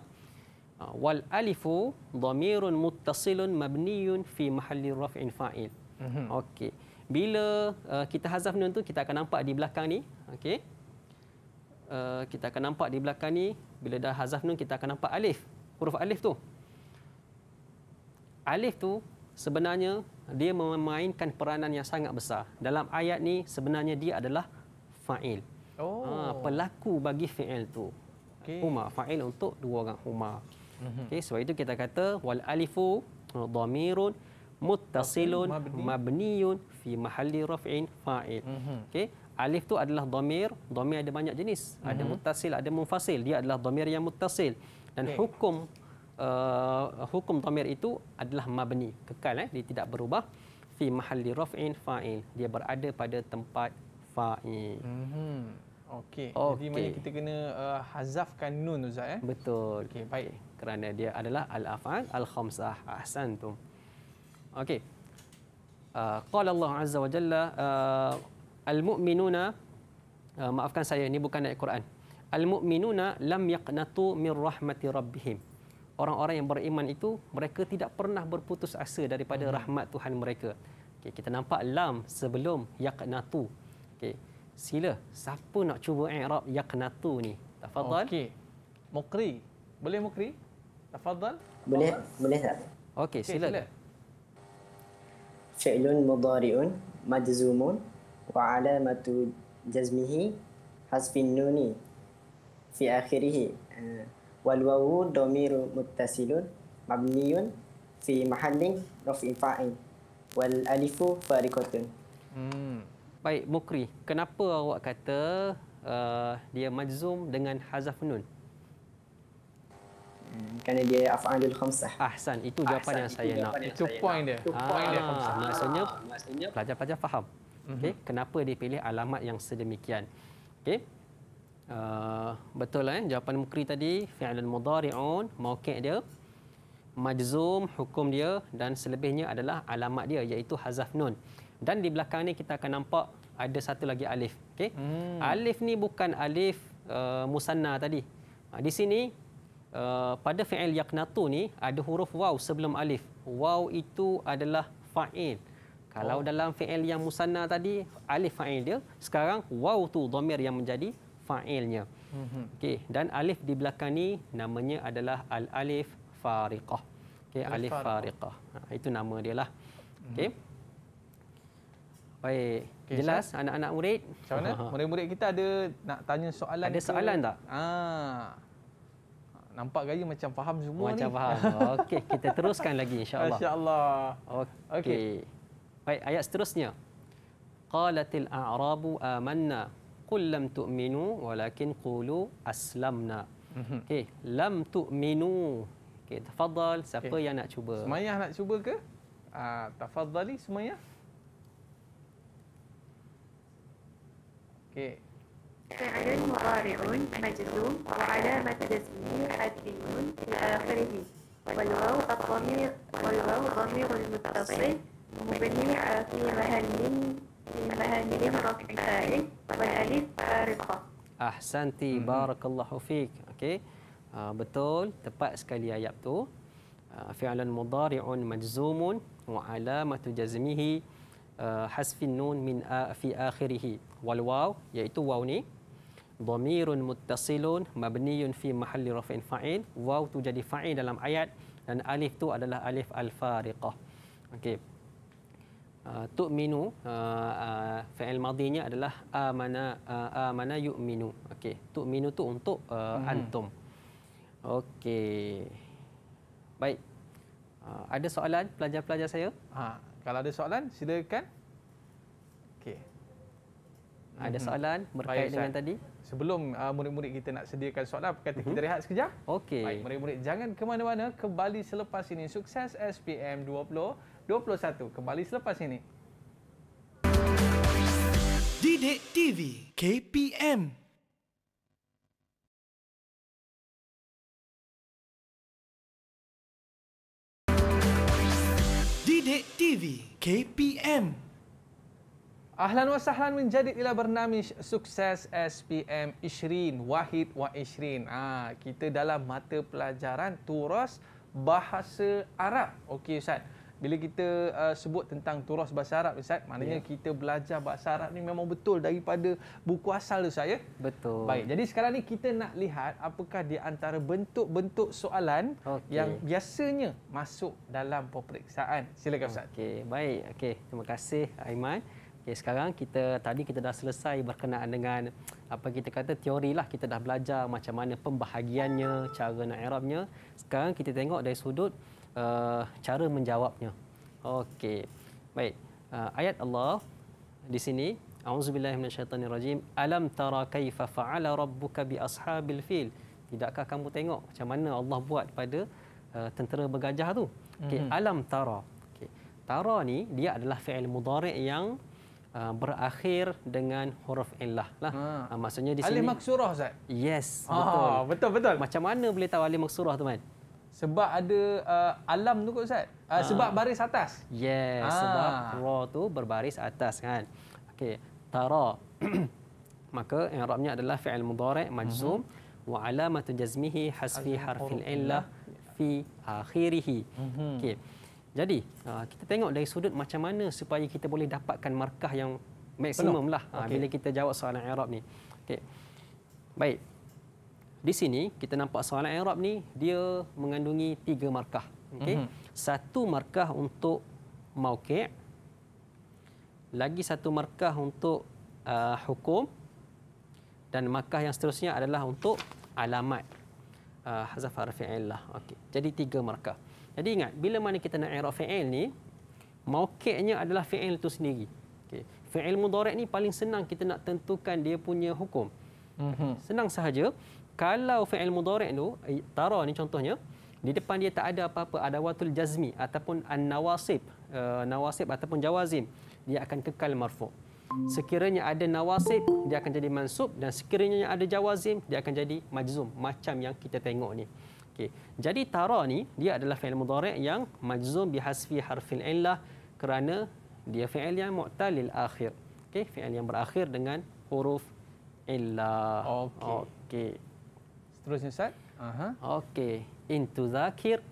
ah, wal alifu dhamirun muttasilun mabniyun fi mahalli raf'in fa'il mm-hmm. okey bila uh, kita hazaf nun tu kita akan nampak di belakang ni, okey. Uh, kita akan nampak di belakang ni bila dah hazaf nun kita akan nampak alif. Huruf alif tu. Alif tu sebenarnya dia memainkan peranan yang sangat besar. Dalam ayat ni sebenarnya dia adalah fa'il. Oh. Ha, pelaku bagi fa'il tu. Okay. Umar fa'il untuk dua orang Umar. Mhm. Okey, sebab itu kita kata wal alifu uh, dhamirun muttasilun ma'bniun, fi mahalli raf'in fa'il. Mhm. Okey. Alif tu adalah domir. Domir ada banyak jenis. Mm-hmm. Ada mhm. mutasil, ada munfasil. Dia adalah domir yang mutasil. Dan okay. hukum uh, hukum domir itu adalah mabni. Kekal, eh? dia tidak berubah. Fi mahalli raf'in fa'il. Dia berada pada tempat fa'il. Mm-hmm. Okey. Okay. Jadi, kita kena uh, hazafkan nun, Ustaz. Eh? Betul. Okey, baik. Kerana dia adalah al-af'al al-khamsah. Ahsantum. Ah, Okey. Uh, qala uh, Allah Azza wa Jalla uh, Al-mu'minuna uh, Maafkan saya, ini bukan ayat Quran Al-mu'minuna lam yaqnatu min rahmati rabbihim Orang-orang yang beriman itu Mereka tidak pernah berputus asa daripada hmm. rahmat Tuhan mereka okay, Kita nampak lam sebelum yaqnatu okay, Sila, siapa nak cuba i'rab yaqnatu ni? Tafadhal okay. Mukri, boleh mukri? Tafadhal? Boleh, boleh tak? Okey, sila. Okay, sila fi'lun mudhari'un majzumun wa alamatu jazmihi hasfin nuni fi akhirih eh, wal wawu dhamir muttasilun mabniun fi mahallin rafi'in fa'in wal alifu farikatun hmm. baik mukri kenapa awak kata eh, dia majzum dengan hazaf nun Hmm, kerana dia afaanul khamsah. Ahsan, itu jawapan Ahsan, yang itu saya nak. Itu point dia. Ah, point dia. Ah, maksudnya pelajar-pelajar faham. Hmm. Okey, mm-hmm. kenapa dia pilih alamat yang sedemikian? Okey. Uh, betul kan eh? jawapan mukri tadi fi'lan mudhari'un mauqi' dia majzum hukum dia dan selebihnya adalah alamat dia iaitu hazaf nun. Dan di belakang ni kita akan nampak ada satu lagi alif. Okey. Mm. Alif ni bukan alif uh, musanna tadi. Ah, di sini Eh, pada fi'il yaqnatu ni ada huruf waw sebelum alif. Waw itu adalah fa'il. Kalau oh. dalam fi'il yang musanna tadi alif fa'il dia, sekarang waw tu dhamir yang menjadi fa'ilnya. Mm-hmm. dan alif di belakang ni namanya adalah al alif fariqah. Okey, alif fariqah. Ha, itu nama dia lah. Mhm. Okey. Baik, okay, jelas anak-anak murid. Macam mana? Murid-murid kita ada nak tanya soalan ada ke? soalan tak? Ah. Nampak gaya macam faham semua macam ni. Macam faham. Okey, kita teruskan lagi insya-Allah. Masya-Allah. Okey. Okay. Baik, ayat seterusnya. Qalatil a'rabu amanna qul lam tu'minu walakin qulu aslamna. Mhm. Okey, lam tu'minu. Okey, tafadhal siapa okay. yang nak cuba? Sumayyah nak cuba ke? Ah, tafadhali Sumayyah. Okey. فعل مضارع مجزوم وعلامة جزمه حتمي في آخره والواو الضمير والواو ضمير المتصل مبني على في محل في محل رفع فاعل والألف فارقة أحسنتي بارك الله فيك أوكي بتول تبقى سكالي آيات تو فعل مضارع مجزوم وعلامة جزمه حذف النون من في آخره والواو يأتي واو ني ضمير متصل مبني fi محل رفع فاعل واو تو جدي فاعل dalam ayat dan alif tu adalah alif al-fariqah okey uh, tu'minu uh, uh, fi'il madinya adalah amana uh, amana yu'minu okey tu'minu tu untuk uh, mm-hmm. antum okey baik uh, ada soalan pelajar-pelajar saya ha kalau ada soalan silakan okey ada mhm. soalan berkait baik, dengan tadi sebelum uh, murid-murid kita nak sediakan soalan, kata uh-huh. kita mhm. rehat sekejap. Okey. Baik, murid-murid jangan ke mana-mana, kembali selepas ini. Sukses SPM 2021. Kembali selepas ini. Didik TV KPM Didik TV KPM Ahlan wa sahlan min jadid ila bernami sukses SPM Ishrin, Wahid wa Ishrin. Ha, kita dalam mata pelajaran turas bahasa Arab. Okey Ustaz. Bila kita uh, sebut tentang turas bahasa Arab Ustaz, maknanya yeah. kita belajar bahasa Arab ni memang betul daripada buku asal tu saya. Betul. Baik, jadi sekarang ni kita nak lihat apakah di antara bentuk-bentuk soalan okay. yang biasanya masuk dalam peperiksaan. Silakan Ustaz. Okey, baik. Okey, terima kasih Aiman. Okay, sekarang kita tadi kita dah selesai berkenaan dengan apa kita kata teori lah kita dah belajar macam mana pembahagiannya cara nak irabnya. Sekarang kita tengok dari sudut uh, cara menjawabnya. Okey. Baik. Uh, ayat Allah di sini auzubillahi minasyaitanirrajim. Alam tara kaifa fa'ala rabbuka bi ashabil fil? Tidakkah kamu tengok macam mana Allah buat pada uh, tentera bergajah tu? Okey, mm-hmm. alam tara. Okey. Tara ni dia adalah fi'il mudhari' yang Uh, berakhir dengan huruf illah lah. Ha. Ha, maksudnya di sini Alif maksurah Ustaz. Yes, ha, betul. Betul betul. Macam mana boleh tahu alif maksurah tu man? Sebab ada uh, alam tu kot Ustaz. Uh, ha. Sebab baris atas. Yes, ha. sebab ra tu berbaris atas kan. Okey, tara. Maka i'rabnya adalah fi'il mudhari' majzum mhm. wa alamatu jazmihi hasfi harfil illah fi akhirih. Mhm. Okey. Jadi, ah, kita tengok dari sudut macam mana supaya kita boleh dapatkan markah yang maksimum lah ah, okay. bila kita jawab soalan Arab ni. Okey. Baik. Di sini kita nampak soalan Arab ni dia mengandungi tiga markah. Okey. Mm-hmm. Satu markah untuk mauqi', lagi satu markah untuk uh, hukum dan markah yang seterusnya adalah untuk alamat. Uh, Hazaf harfi'illah. Okey. Jadi tiga markah. Jadi ingat, bila mana kita nak i'rab fi'il ni, mauqi'nya adalah fi'il itu sendiri. Okey. Fi'il mudhari' ni paling senang kita nak tentukan dia punya hukum. Mm-hmm. Senang sahaja. Kalau fi'il mudhari' tu, tara ni contohnya, di depan dia tak ada apa-apa adawatul jazmi ataupun an-nawasib, uh, nawasib ataupun jawazim, dia akan kekal marfu'. Sekiranya ada nawasib, dia akan jadi mansub dan sekiranya ada jawazim, dia akan jadi majzum macam yang kita tengok ni. Okay. Jadi tara ni dia adalah fi'il mudhari' yang majzum bihasfi harfil illah kerana dia fi'il yang mu'talil akhir. Okey, fi'il yang berakhir dengan huruf illah. Okey. Okay. Seterusnya Ustaz. Aha. Okey. Intu zakir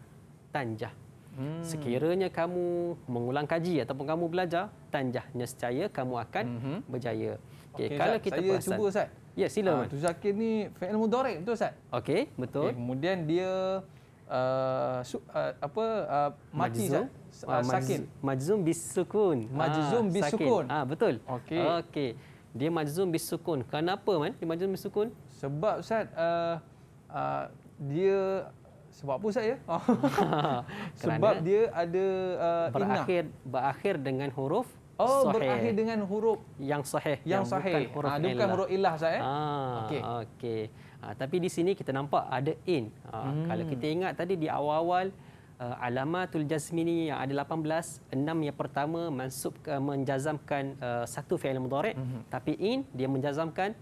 tanjah. Hmm. Sekiranya kamu mengulang kaji ataupun kamu belajar, tanjah nescaya kamu akan mm-hmm. berjaya. Okey, okay, kalau kita saya perasan. Saya cuba Ustaz. Ya, sila. Uh, ah, tuzakir ni fi'il mudhari, betul Ustaz? Okey, betul. Okay, kemudian dia uh, su, uh, apa uh, mati Ustaz? Ah, uh, sakin. Majzum bisukun. Ah, majzum ah, bisukun. Ah, betul. Okey. Okey. Dia majzum bisukun. Kenapa man? Dia majzum bisukun? Sebab Ustaz uh, uh, dia sebab apa Ustaz ya? sebab dia ada uh, berakhir berakhir dengan huruf Oh sahih. berakhir dengan huruf yang sahih yang, yang sahih. bukan ah, huruf ha, bukan lah. huruf ilah saya. Eh? Ah, Okay, Okey. Ha, tapi di sini kita nampak ada in. Ha, hmm. kalau kita ingat tadi di awal-awal uh, alamatul jazmi yang ada 18, 6 yang pertama masuk uh, menjazamkan uh, satu fi'il mudhari', hmm. tapi in dia menjazamkan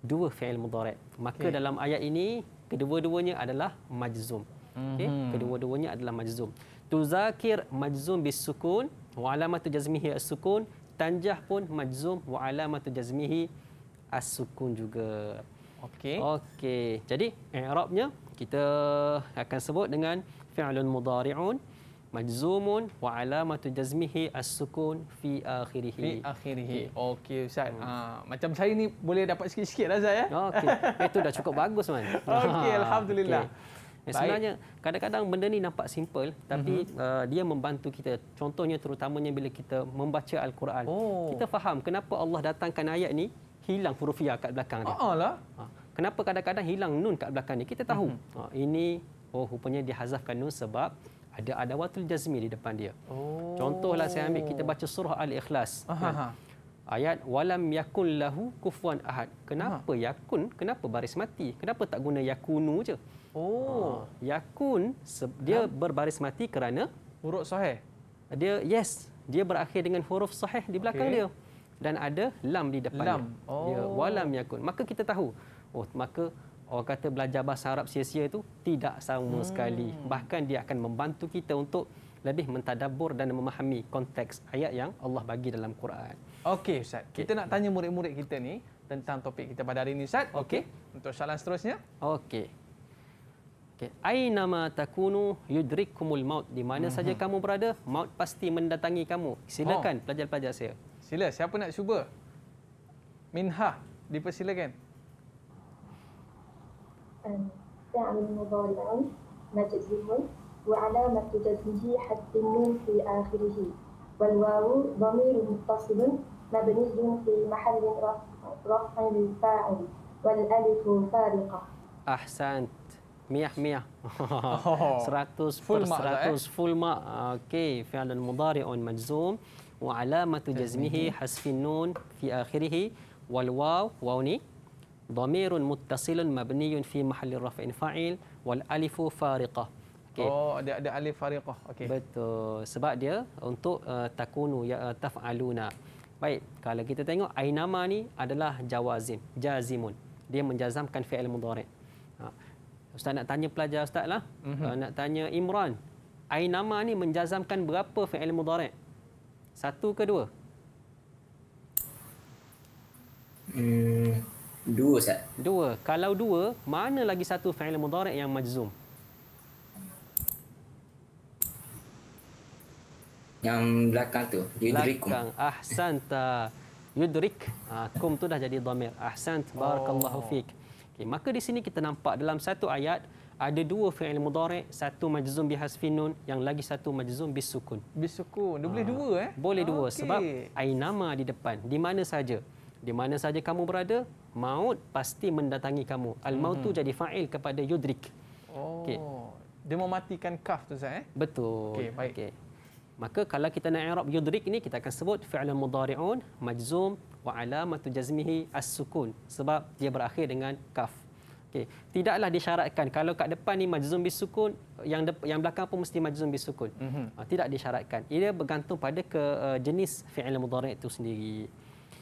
dua fi'il mudhari'. Maka okay. dalam ayat ini kedua-duanya adalah majzum. Okay, mhm. kedua-duanya adalah majzum. Tuzakir majzum bisukun wa alamatu jazmihi as-sukun tanjah pun majzum wa alamatu jazmihi as-sukun juga okey okey jadi i'rabnya kita akan sebut dengan fi'lun mudari'un majzumun wa alamatu jazmihi as-sukun fi akhirih fi akhirih okey okay, ustaz hmm. ha, macam saya ni boleh dapat sikit-sikitlah saya. ya okey itu dah cukup bagus man ah, okey alhamdulillah okay. Eh, Baik. Sebenarnya kadang-kadang benda ni nampak simple tapi uh-huh. uh, dia membantu kita. Contohnya terutamanya bila kita membaca al-Quran. Oh. Kita faham kenapa Allah datangkan ayat ni hilang huruf ya kat belakang dia. Ha. Kenapa kadang-kadang hilang nun kat belakang ni? Kita tahu. Uh-huh. Uh, ini oh rupanya dihazafkan nun sebab ada ada adawatul jazmi di depan dia. Oh. Contohlah saya ambil kita baca surah al-Ikhlas. Kan? Ayat walam yakun lahu kufuan ahad. Kenapa ha. yakun? Kenapa baris mati? Kenapa tak guna yakunu je? Oh, ah. Yakun dia berbaris mati kerana huruf sahih. Dia yes, dia berakhir dengan huruf sahih di belakang okay. dia dan ada lam di depannya. Lam. Oh. Ya, walam yakun. Maka kita tahu. Oh, maka orang kata belajar bahasa Arab sia-sia itu tidak sama hmm. sekali. Bahkan dia akan membantu kita untuk lebih mentadabbur dan memahami konteks ayat yang Allah bagi dalam Quran. Okey, Ustaz. Okay. Kita nak tanya murid-murid kita ni tentang topik kita pada hari ini, Ustaz. Okey. Okay. Untuk soalan seterusnya. Okey. Okay. Aina ma takunu yudrikumul maut. Di mana mm-hmm. saja kamu berada, maut pasti mendatangi kamu. Silakan oh. pelajar-pelajar saya. Sila, siapa nak cuba? Minha, dipersilakan. Um, Ta'amin mubalam, majid zuhul, wa alamat jadihi hadimun fi akhirihi. Wal wawu, damirun tasibun, mabnihun fi mahalin rafain Ahsan, Miah miah. Oh. Seratus per lah, seratus eh? full mak. Ah, okay, al-mudari on majzum. Wa alamatu jazmihi hasfin nun fi akhirihi. Wal waw, waw ni. Dhamirun muttasilun mabniyun fi mahali rafa'in fa'il. Wal alifu fariqah. Okay. Oh, ada ada alif fariqah. Okay. Betul. Sebab dia untuk uh, takunu ya uh, taf'aluna. Baik, kalau kita tengok ainama ni adalah jawazim, jazimun. Dia menjazamkan fi'il mudhari'. Ustaz nak tanya pelajar Ustaz lah. Uh-huh. Uh, nak tanya Imran. Air nama ni menjazamkan berapa fi'il mudarek? Satu ke dua? Hmm, dua Ustaz. Dua. Kalau dua, mana lagi satu fi'il mudarek yang majzum? Yang belakang tu. Yudrikum. Belakang. Ahsanta. Yudrik. Ah, kum tu dah jadi damir. Ahsant. Barakallahu oh. fiqh. Okay, maka di sini kita nampak dalam satu ayat ada dua fi'il mudhari' satu majzum bihasfinun yang lagi satu majzum bisukun. Bisukun. Dia boleh ah, dua eh? Boleh dua sebab sebab ainama di depan. Di mana saja. Di mana saja kamu berada, maut pasti mendatangi kamu. Al-mautu hmm. jadi fa'il kepada yudrik. Oh. Okay. Dia mematikan kaf tu saya eh? Betul. Okey, baik. Okay. Maka kalau kita nak i'rab yudrik ni kita akan sebut fi'il mudhari'un majzum wa alamatu jazmihi as-sukun sebab dia berakhir dengan kaf. Okey, tidaklah disyaratkan kalau kat depan ni majzum bisukun yang de- yang belakang pun mesti majzum bisukun. Mm-hmm. Ah, tidak disyaratkan. Ia bergantung pada ke uh, jenis fi'il mudhari' itu sendiri.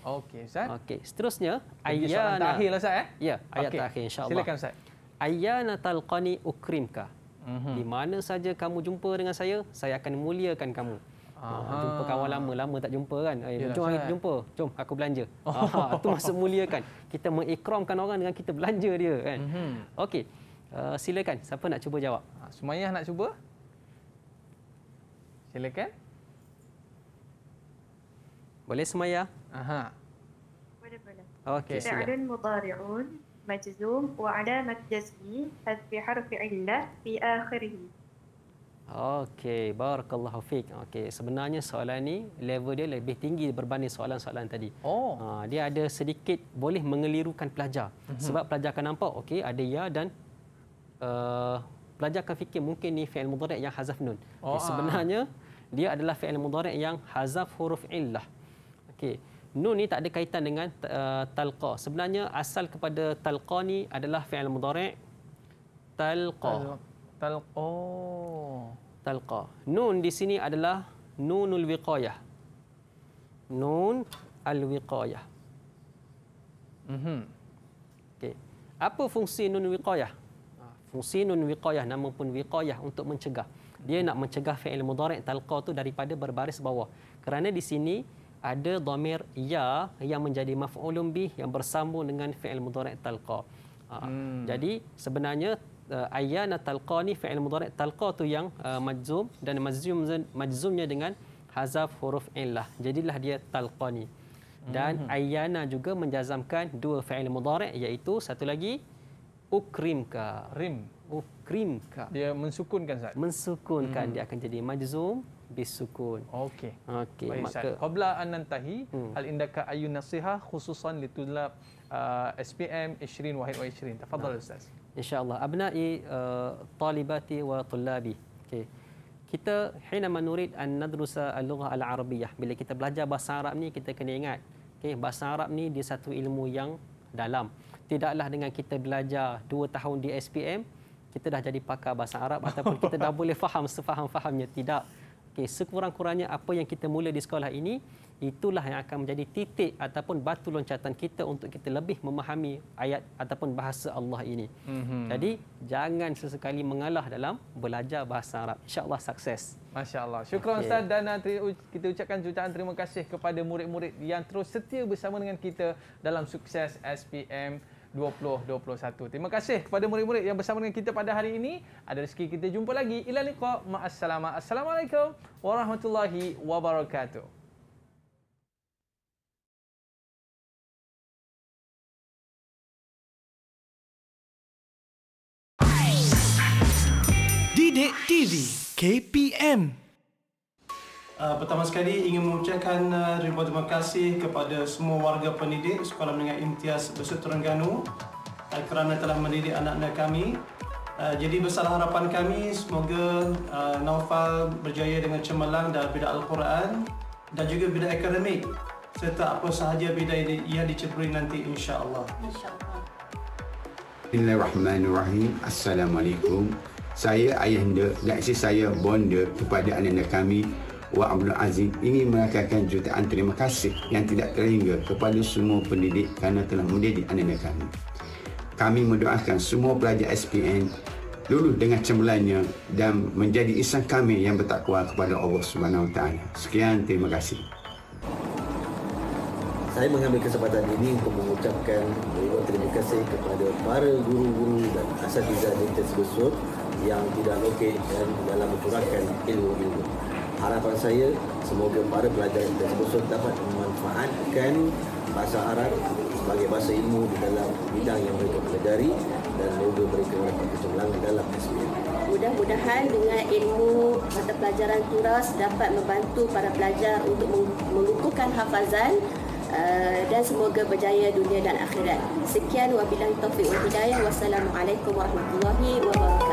Okey, Ustaz. Okey, seterusnya ayat ayana terakhir lah Ustaz eh. Ya, ayat okay. terakhir insya-Allah. Silakan Ustaz. Ayana talqani ukrimka. Mm-hmm. Di mana saja kamu jumpa dengan saya, saya akan muliakan kamu. Aha. Ah, ah, jumpa kawan lama-lama tak jumpa kan. Eh, Yalah, jom kita eh, jumpa. Jom aku belanja. Oh. Itu ah, ha, maksud mulia kan. Kita mengikramkan orang dengan kita belanja dia kan. Mm-hmm. Okey. Uh, silakan. Siapa nak cuba jawab? semuanya nak cuba? Silakan. Boleh semuanya Aha. Boleh, boleh. Okey, okay, silakan. Fi'alun mudari'un majzum wa 'alamat jazmi harfi 'illah fi akhirih. Okey, barakallahu fiik. Okey, sebenarnya soalan ni level dia lebih tinggi berbanding soalan-soalan tadi. Oh. Ha, dia ada sedikit boleh mengelirukan pelajar. Mm-hmm. Sebab pelajar akan nampak okey ada ya dan uh, pelajar akan fikir mungkin ni fi'il mudhari' yang hazaf nun. Oh, okay, ah. sebenarnya aa. dia adalah fi'il mudhari' yang hazaf huruf illah. Okey. Nun ni tak ada kaitan dengan uh, talqa. Sebenarnya asal kepada talqa ni adalah fi'il mudhari' talqa. Tal- talqa. Oh talqa. Nun di sini adalah nunul wiqayah. Nun al-wiqayah. Mhm. Mm Okey. Apa fungsi nun wiqayah? Ha. Fungsi nun wiqayah nama pun wiqayah untuk mencegah. Dia nak mencegah fi'il mudarek talqa tu daripada berbaris bawah. Kerana di sini ada dhamir ya yang menjadi maf'ulun bih yang bersambung dengan fi'il mudarek talqa. Ha. Hmm. Jadi sebenarnya uh, ayana talqani ni fi'il mudhari' talqa tu yang uh, majzum dan majzum majzumnya dengan hazaf huruf illah jadilah dia talqani dan mm-hmm. ayana juga menjazamkan dua fi'il mudhari' iaitu satu lagi ukrimka rim ukrimka dia mensukunkan Zat. mensukunkan mm. dia akan jadi majzum bisukun. Okey. Okey. Maka qabla an nantahi hmm. hal indaka ayu nasiha khususan litulab uh, SPM 20 wahid 20. Tafadhal nah. ustaz insyaallah abnai uh, talibati wa tullabi okey kita hina manurid an nadrusa al-lughah al-arabiyah bila kita belajar bahasa arab ni kita kena ingat okey bahasa arab ni dia satu ilmu yang dalam tidaklah dengan kita belajar 2 tahun di SPM kita dah jadi pakar bahasa arab ataupun kita dah boleh faham sefaham-fahamnya tidak okey sekurang-kurangnya apa yang kita mula di sekolah ini itulah yang akan menjadi titik ataupun batu loncatan kita untuk kita lebih memahami ayat ataupun bahasa Allah ini. Mm-hmm. Jadi jangan sesekali mengalah dalam belajar bahasa Arab. Insya-Allah sukses. Masya-Allah. Syukran okay. Ustaz dan kita ucapkan jutaan terima kasih kepada murid-murid yang terus setia bersama dengan kita dalam sukses SPM 2021. Terima kasih kepada murid-murid yang bersama dengan kita pada hari ini. Ada rezeki kita jumpa lagi. Ila liqa. Assalamualaikum. warahmatullahi wabarakatuh. TV KPM uh, ah, Pertama sekali ingin mengucapkan uh, ribuan terima kasih kepada semua warga pendidik Sekolah Menengah Imtias Besut Terengganu uh, kerana telah mendidik anak-anak kami. Uh, jadi besar harapan kami semoga uh, Naufal berjaya dengan cemerlang dalam bidang Al-Quran dan juga bidang akademik serta apa sahaja bidang yang, di- yang nanti insya-Allah. Insya-Allah. Bismillahirrahmanirrahim. Assalamualaikum saya ayahanda dan isteri saya bonda kepada anak-anak kami wa Abdul Aziz ini mengatakan jutaan terima kasih yang tidak terhingga kepada semua pendidik kerana telah mendidik anak-anak kami. Kami mendoakan semua pelajar SPN lulus dengan cemerlangnya dan menjadi insan kami yang bertakwa kepada Allah Subhanahu Taala. Sekian terima kasih. Saya mengambil kesempatan ini untuk mengucapkan terima kasih kepada para guru-guru dan asatizah yang tersebut yang tidak logik dan dalam mengurangkan ilmu-ilmu. Harapan saya semoga para pelajar yang tersebut dapat memanfaatkan bahasa Arab sebagai bahasa ilmu di dalam bidang yang mereka pelajari dan moga mereka dapat kecemerlangan dalam kesemua. Mudah-mudahan dengan ilmu mata pelajaran turas dapat membantu para pelajar untuk mengukuhkan hafazan eh, dan semoga berjaya dunia dan akhirat. Sekian wabilang taufiq wal hidayah. Wassalamualaikum warahmatullahi wabarakatuh.